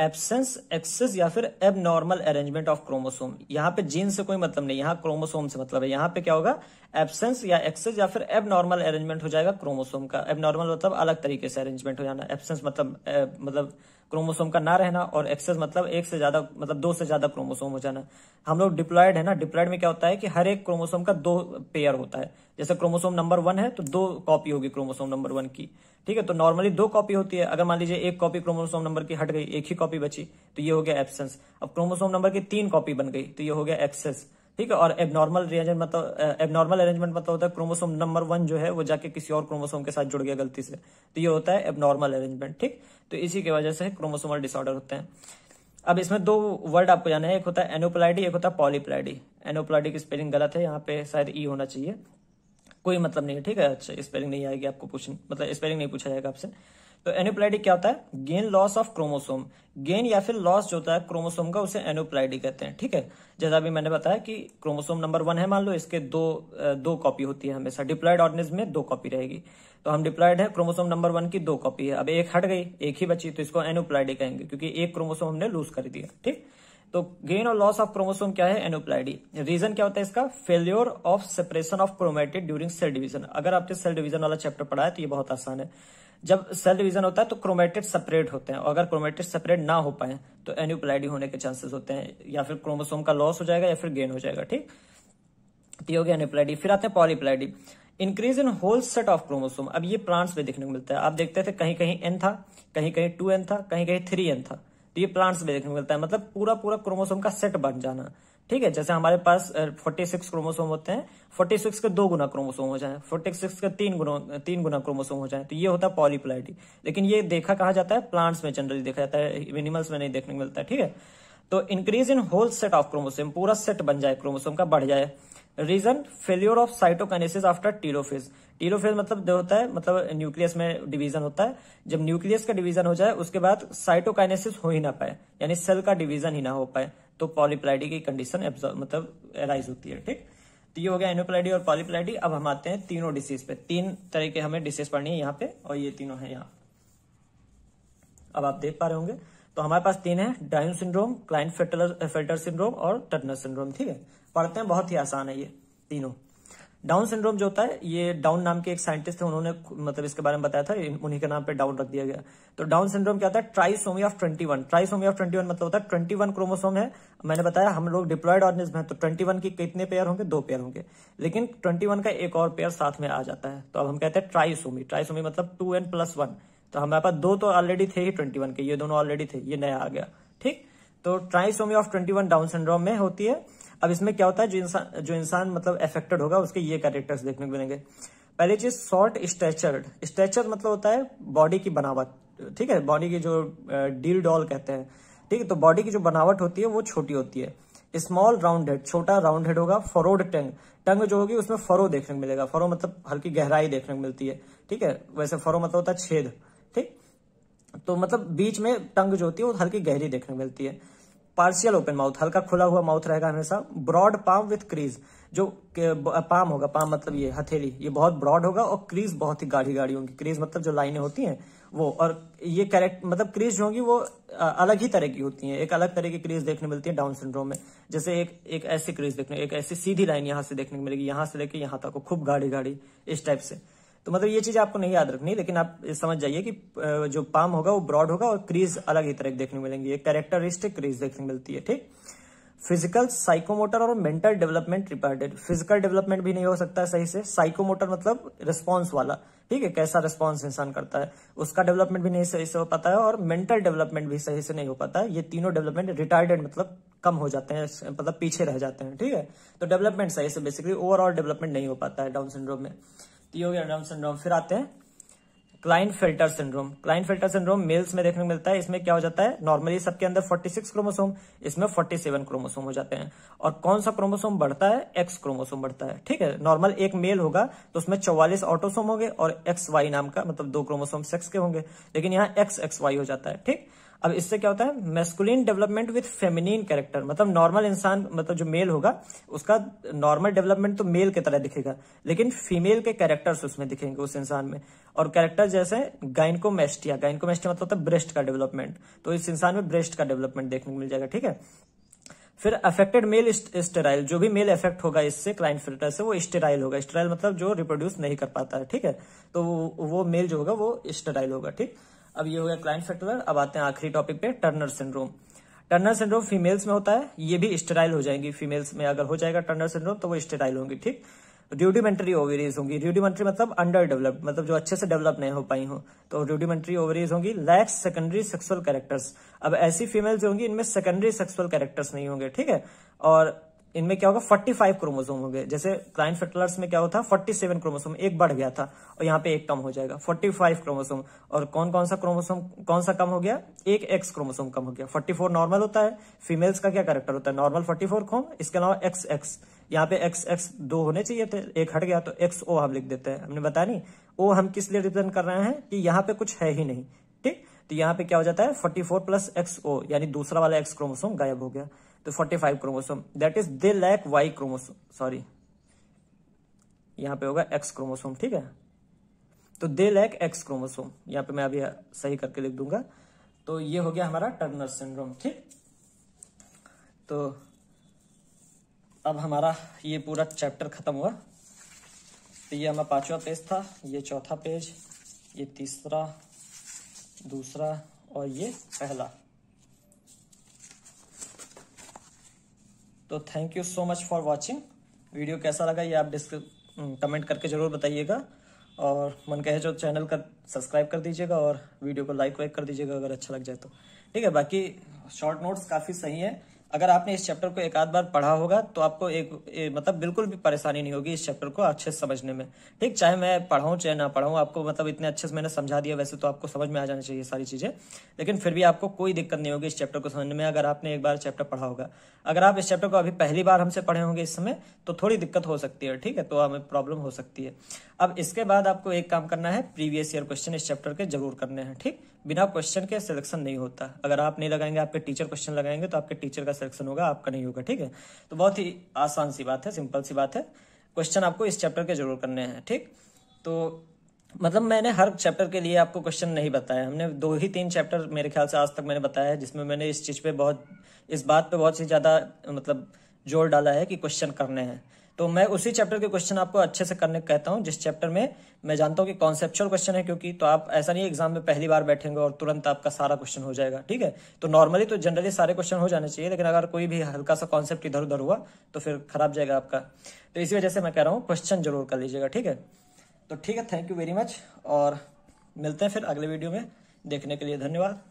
एबसेंस एक्सेस या फिर एब नॉर्मल अरेंजमेंट ऑफ क्रोमोसोम यहाँ पे जीन से कोई मतलब नहीं यहाँ क्रोमोसोम से मतलब है यहाँ पे क्या होगा एबसेंस या एक्सेस या फिर एब नॉर्मल अरेंजमेंट हो जाएगा क्रोमोसोम का एब नॉर्मल मतलब अलग तरीके से अरेंजमेंट हो जाना एबसेंस मतलब eh, मतलब क्रोमोसोम का ना रहना और एक्सेस मतलब एक से ज्यादा मतलब दो से ज्यादा क्रोमोसोम हो जाना हम लोग डिप्लॉयड है ना डिप्लॉयड में क्या होता है कि हर एक क्रोमोसोम का दो पेयर होता है जैसे क्रोमोसोम नंबर वन है तो दो कॉपी होगी क्रोमोसोम नंबर वन की ठीक है तो नॉर्मली दो कॉपी होती है अगर मान लीजिए एक कॉपी क्रोमोसोम नंबर की हट गई एक ही कॉपी बची तो ये हो गया एबसेंस अब क्रोमोसोम नंबर की तीन कॉपी बन गई तो ये हो गया एक्सेस ठीक है और एबनॉर्मल अरेंजमेंट मतलब एबनॉर्मल अरेंजमेंट मतलब होता है क्रोमोसोम नंबर वन जो है वो जाके किसी और क्रोमोसोम के साथ जुड़ गया गलती से तो ये होता है एबनॉर्मल अरेंजमेंट ठीक तो इसी की वजह से क्रोमोसोमल डिसऑर्डर होते हैं अब इसमें दो वर्ड आपको जाना है एक होता है एनोप्लाइडी एक होता है पॉलीप्लाइडी एनोप्लाइडी की स्पेलिंग गलत है यहाँ पे शायद ई e होना चाहिए कोई मतलब नहीं है ठीक है अच्छा स्पेलिंग नहीं आएगी आपको क्वेश्चन मतलब स्पेलिंग नहीं पूछा जाएगा आपसे तो एनोप्लाइडी क्या होता है gain loss of chromosome gain या फिर लॉस जो होता है क्रोमोसोम का उसे एनोप्लाइडी कहते हैं ठीक है जैसा अभी मैंने बताया कि क्रोमोसोम नंबर वन है मान लो इसके दो दो कॉपी होती है हमेशा डिप्लॉयड ऑर्गेनिज्म में दो कॉपी रहेगी तो हम डिप्लॉयड है क्रोमोसोम नंबर वन की दो कॉपी है अब एक हट गई एक ही बची तो इसको एनोप्लाइडी कहेंगे क्योंकि एक क्रोमोसोम हमने लूज कर दिया ठीक तो गेन और लॉस ऑफ क्रोमोसोम क्या है एनोप्लाइडी रीजन क्या होता है इसका failure of separation of chromatid during cell division अगर आपने सेल डिवीजन वाला चैप्टर पढ़ा है तो ये बहुत आसान है जब सेल डिवीजन होता है तो क्रोमेटेड सेपरेट होते हैं और अगर क्रोमेटेड सेपरेट ना हो पाए तो एन्यूप्लाइडी होने के चांसेस होते हैं या फिर क्रोमोसोम का लॉस हो जाएगा या फिर गेन हो जाएगा ठीक तो योग हो एन्यूप्लाइडी फिर आते हैं polyploidy increase in whole set of chromosome अब ये प्लांट्स में देखने को मिलता है आप देखते थे कहीं कहीं एन था कहीं कहीं टू एन था कहीं कहीं थ्री एन था तो ये प्लांट्स में देखने को मिलता है मतलब पूरा पूरा क्रोमोसोम का सेट बन जाना ठीक है जैसे हमारे पास 46 क्रोमोसोम होते हैं 46 के दो गुना क्रोमोसोम हो जाए 46 के तीन गुना तीन गुना क्रोमोसोम हो जाए तो ये होता है पॉलीप्लाइटी लेकिन ये देखा कहा जाता है प्लांट्स में जनरली देखा जाता है एनिमल्स में नहीं देखने को मिलता है ठीक है तो increase in whole set of chromosome पूरा सेट बन जाए क्रोमोसोम का बढ़ जाए reason failure of cytokinesis after telophase telophase मतलब जो होता है मतलब न्यूक्लियस में डिवीजन होता है जब न्यूक्लियस का डिवीजन हो जाए उसके बाद साइटोकाइनेसिस हो ही ना पाए यानी सेल का डिवीजन ही ना हो पाए तो पॉलीप्लाइडी की कंडीशन मतलब एराइज होती है ठीक तो ये हो गया एनोप्लाइडी और पॉलीप्लाइडी अब हम आते हैं तीनों डिसीज पे तीन तरह के हमें डिसीज पढ़नी है यहाँ पे और ये तीनों है यहाँ अब आप देख पा रहे होंगे तो हमारे पास तीन है Down syndrome Klinefelter syndrome और टर्नर सिंड्रोम ठीक है पढ़ते हैं बहुत ही आसान है ये तीनों डाउन सिंड्रोम जो होता है ये डाउन नाम के एक साइंटिस्ट थे उन्होंने मतलब इसके बारे में बताया था उन्हीं के नाम पे डाउन रख दिया गया तो डाउन सिंड्रोम क्या होता है ट्राइसोमी ऑफ 21 ट्राइसोमी ऑफ 21 मतलब होता है 21 क्रोमोसोम है मैंने बताया हम लोग डिप्लॉयड ऑर्गेनिज्म है तो 21 की कितने पेयर होंगे दो पेयर होंगे लेकिन ट्वेंटी का एक और पेयर साथ में आ जाता है तो अब हम कहते हैं ट्राइसोमी ट्राइसोमी मतलब टू एन प्लस वन तो हमारे पास दो तो ऑलरेडी थे ही ट्वेंटी के ये दोनों ऑलरेडी थे ये नया आ गया ठीक तो trisomy of twenty Down syndrome में होती है अब इसमें क्या होता है जो इंसान जो इंसान मतलब एफेक्टेड होगा उसके ये कैरेक्टर्स देखने को मिलेंगे पहली चीज शॉर्ट स्ट्रेचर्ड स्ट्रेचर मतलब होता है बॉडी की बनावट ठीक है बॉडी की जो डील डॉल कहते हैं ठीक है तो बॉडी की जो बनावट होती है वो छोटी होती है स्मॉल राउंड हेड छोटा राउंड हेड होगा फरोड टंग टंग जो होगी उसमें फरो देखने को मिलेगा फरो मतलब हल्की गहराई देखने को मिलती है ठीक है वैसे फरो मतलब होता है छेद ठीक तो मतलब बीच में टंग जो होती है वो हल्की गहरी देखने को मिलती है पार्शियल ओपन माउथ हल्का खुला हुआ माउथ रहेगा हमेशा ब्रॉड पाम विथ क्रीज जो पाम होगा पाम मतलब ये हथेली ये बहुत ब्रॉड होगा और क्रीज बहुत ही गाढ़ी गाढ़ी होंगी क्रीज मतलब जो लाइनें होती हैं वो और ये करेक्ट मतलब क्रीज जो होंगी वो अलग ही तरह की होती हैं एक अलग तरह की क्रीज देखने मिलती है डाउन सिंड्रोम में जैसे एक एक ऐसी क्रीज देखने एक ऐसी सीधी लाइन यहां से देखने को मिलेगी यहां से लेके यहां तक खूब गाढ़ी गाढ़ी इस टाइप से तो मतलब ये चीज आपको नहीं याद रखनी लेकिन आप समझ जाइए कि जो पाम होगा वो ब्रॉड होगा और क्रीज अलग ही तरह देखने को मिलेंगी एक कैरेक्टरिस्टिक क्रीज देखने को मिलती है ठीक फिजिकल साइकोमोटर और mental development retarded physical development भी नहीं हो सकता है सही से साइकोमोटर मतलब रिस्पॉन्स वाला ठीक है कैसा रिस्पॉन्स इंसान करता है उसका डेवलपमेंट भी नहीं सही से हो पाता है और मेंटल डेवलपमेंट भी सही से नहीं हो पाता है ये तीनों डेवलपमेंट रिटार्डेड मतलब कम हो जाते हैं मतलब पीछे रह जाते हैं ठीक है तो डेवलपमेंट सही से बेसिकली ओवरऑल डेवलपमेंट नहीं हो पाता है डाउन सिंड्रोम में तो ये हो सिंड्रोम फिर आते हैं Klinefelter syndrome Klinefelter syndrome males में देखने को मिलता है इसमें क्या हो जाता है नॉर्मली सबके अंदर 46 क्रोमोसोम इसमें 47 क्रोमोसोम हो जाते हैं और कौन सा क्रोमोसोम बढ़ता है एक्स क्रोमोसोम बढ़ता है ठीक है नॉर्मल एक मेल होगा तो उसमें 44 ऑटोसोम होंगे और एक्स वाई नाम का मतलब दो क्रोमोसोम सेक्स के होंगे लेकिन यहाँ एक्स एक्स वाई हो जाता है ठीक अब इससे क्या होता है masculine development with feminine character मतलब नॉर्मल इंसान मतलब जो मेल होगा उसका नॉर्मल डेवलपमेंट तो मेल की तरह दिखेगा लेकिन फीमेल के कैरेक्टर्स उसमें दिखेंगे उस इंसान में और कैरेक्टर जैसे गाइनकोमेस्टिया गाइनकोमेस्टिया मतलब होता है ब्रेस्ट का डेवलपमेंट तो इस इंसान में ब्रेस्ट का डेवलपमेंट देखने को मिल जाएगा ठीक है फिर अफेक्टेड मेल स्टेराइल जो भी मेल अफेक्ट होगा इससे क्लाइंट फिल्टर से वो स्टेराइल होगा स्टेराइल मतलब जो रिप्रोड्यूस नहीं कर पाता है ठीक है तो वो, वो मेल जो होगा वो स्टेराइल होगा ठीक अब ये हो गया क्लाइंट फैक्टर अब आते हैं आखिरी टॉपिक पे Turner syndrome Turner syndrome females में होता है ये भी स्टेराइल हो जाएंगी फीमेल्स में अगर हो जाएगा टर्नर सिंड्रोम तो वो स्टेराइल होंगी ठीक रूडिमेंट्री ओवरीज होंगी रूडिमेंट्री मतलब अंडर डेवलप मतलब जो अच्छे से डेवलप नहीं हो पाई हो तो रूडिमेंट्री ओवरीज होंगी लैक्स सेकेंडरी सेक्सुअल कैरेक्टर्स अब ऐसी फीमेल्स होंगी इनमें सेकेंडरी सेक्सुअल कैरेक्टर्स नहीं होंगे ठीक है और इनमें क्या होगा 45 क्रोमोसोम होंगे जैसे क्लाइन फर्टिलर्स में क्या होता है 47 क्रोमोसोम एक बढ़ गया था और यहाँ पे एक कम हो जाएगा 45 क्रोमोसोम और कौन कौन सा क्रोमोसोम कौन सा कम हो गया एक एक्स क्रोमोसोम कम हो गया 44 नॉर्मल होता है फीमेल्स का क्या करेक्टर होता है नॉर्मल 44 फोर क्रोम इसके अलावा एक्स एक्स यहाँ पे एक्स एक्स दो होने चाहिए थे एक हट गया तो एक्स ओ हम लिख देते हैं हमने बताया नहीं ओ हम किस लिए रिप्रेजेंट कर रहे हैं कि यहाँ पे कुछ है ही नहीं ठीक तो यहाँ पे क्या हो जाता है forty four plus X O यानी दूसरा वाला एक्स क्रोमोसोम गायब हो गया तो 45 chromosome that is they lack Y chromosome sorry यहाँ पे होगा एक्स क्रोमोसोम ठीक है तो दे लैक एक्स क्रोमोसोम यहाँ पे मैं अभी सही करके लिख दूंगा तो ये हो गया हमारा टर्नर सिंड्रोम ठीक तो अब हमारा ये पूरा चैप्टर खत्म हुआ तो ये हमारा पांचवा पेज था ये चौथा पेज ये तीसरा दूसरा और ये पहला तो thank you so much for watching video कैसा लगा ये आप डिस्क हम्म, कमेंट करके ज़रूर बताइएगा और मन कहे जो चैनल का सब्सक्राइब कर दीजिएगा और वीडियो को लाइक वाइक कर दीजिएगा अगर अच्छा लग जाए तो ठीक है बाकी शॉर्ट नोट्स काफ़ी सही है अगर आपने इस चैप्टर को एक आध बार पढ़ा होगा तो आपको एक, ए, मतलब बिल्कुल भी परेशानी नहीं होगी इस चैप्टर को अच्छे से समझने में ठीक चाहे मैं पढ़ाऊं चाहे ना पढ़ाऊं आपको मतलब इतने अच्छे से मैंने समझा दिया वैसे तो आपको समझ में आ जाना चाहिए सारी चीज़ें लेकिन फिर भी आपको कोई दिक्कत नहीं होगी इस चैप्टर को समझने में अगर आपने एक बार चैप्टर पढ़ा होगा अगर आप इस चैप्टर को अभी पहली बार हमसे पढ़े होंगे इस समय तो थोड़ी दिक्कत हो सकती है ठीक है तो हमें प्रॉब्लम हो सकती है अब इसके बाद आपको एक काम करना है प्रीवियस ईयर क्वेश्चन इस चैप्टर के जरूर करने हैं ठीक बिना क्वेश्चन के सिलेक्शन नहीं होता अगर आप नहीं लगाएंगे आपके टीचर क्वेश्चन लगाएंगे तो आपके टीचर का सिलेक्शन होगा आपका नहीं होगा ठीक है तो बहुत ही आसान सी बात है सिंपल सी बात है क्वेश्चन आपको इस चैप्टर के जरूर करने हैं ठीक तो मतलब मैंने हर चैप्टर के लिए आपको क्वेश्चन नहीं बताया हमने दो ही तीन चैप्टर मेरे ख्याल से आज तक मैंने बताया है जिसमें मैंने इस चीज़ पे बहुत इस बात पे बहुत ही ज़्यादा मतलब जोर डाला है कि क्वेश्चन करने हैं तो मैं उसी चैप्टर के क्वेश्चन आपको अच्छे से करने कहता हूँ जिस चैप्टर में मैं जानता हूँ कि कॉन्सेप्चुअल क्वेश्चन है क्योंकि तो आप ऐसा नहीं एग्जाम में पहली बार बैठेंगे और तुरंत आपका सारा क्वेश्चन हो जाएगा ठीक है तो नॉर्मली तो जनरली सारे क्वेश्चन हो जाने चाहिए लेकिन अगर कोई भी हल्का सा कॉन्सेप्ट इधर उधर हुआ तो फिर खराब जाएगा आपका तो इसी वजह से मैं कह रहा हूँ क्वेश्चन जरूर कर लीजिएगा ठीक है तो ठीक है थैंक यू वेरी मच और मिलते हैं फिर अगले वीडियो में देखने के लिए धन्यवाद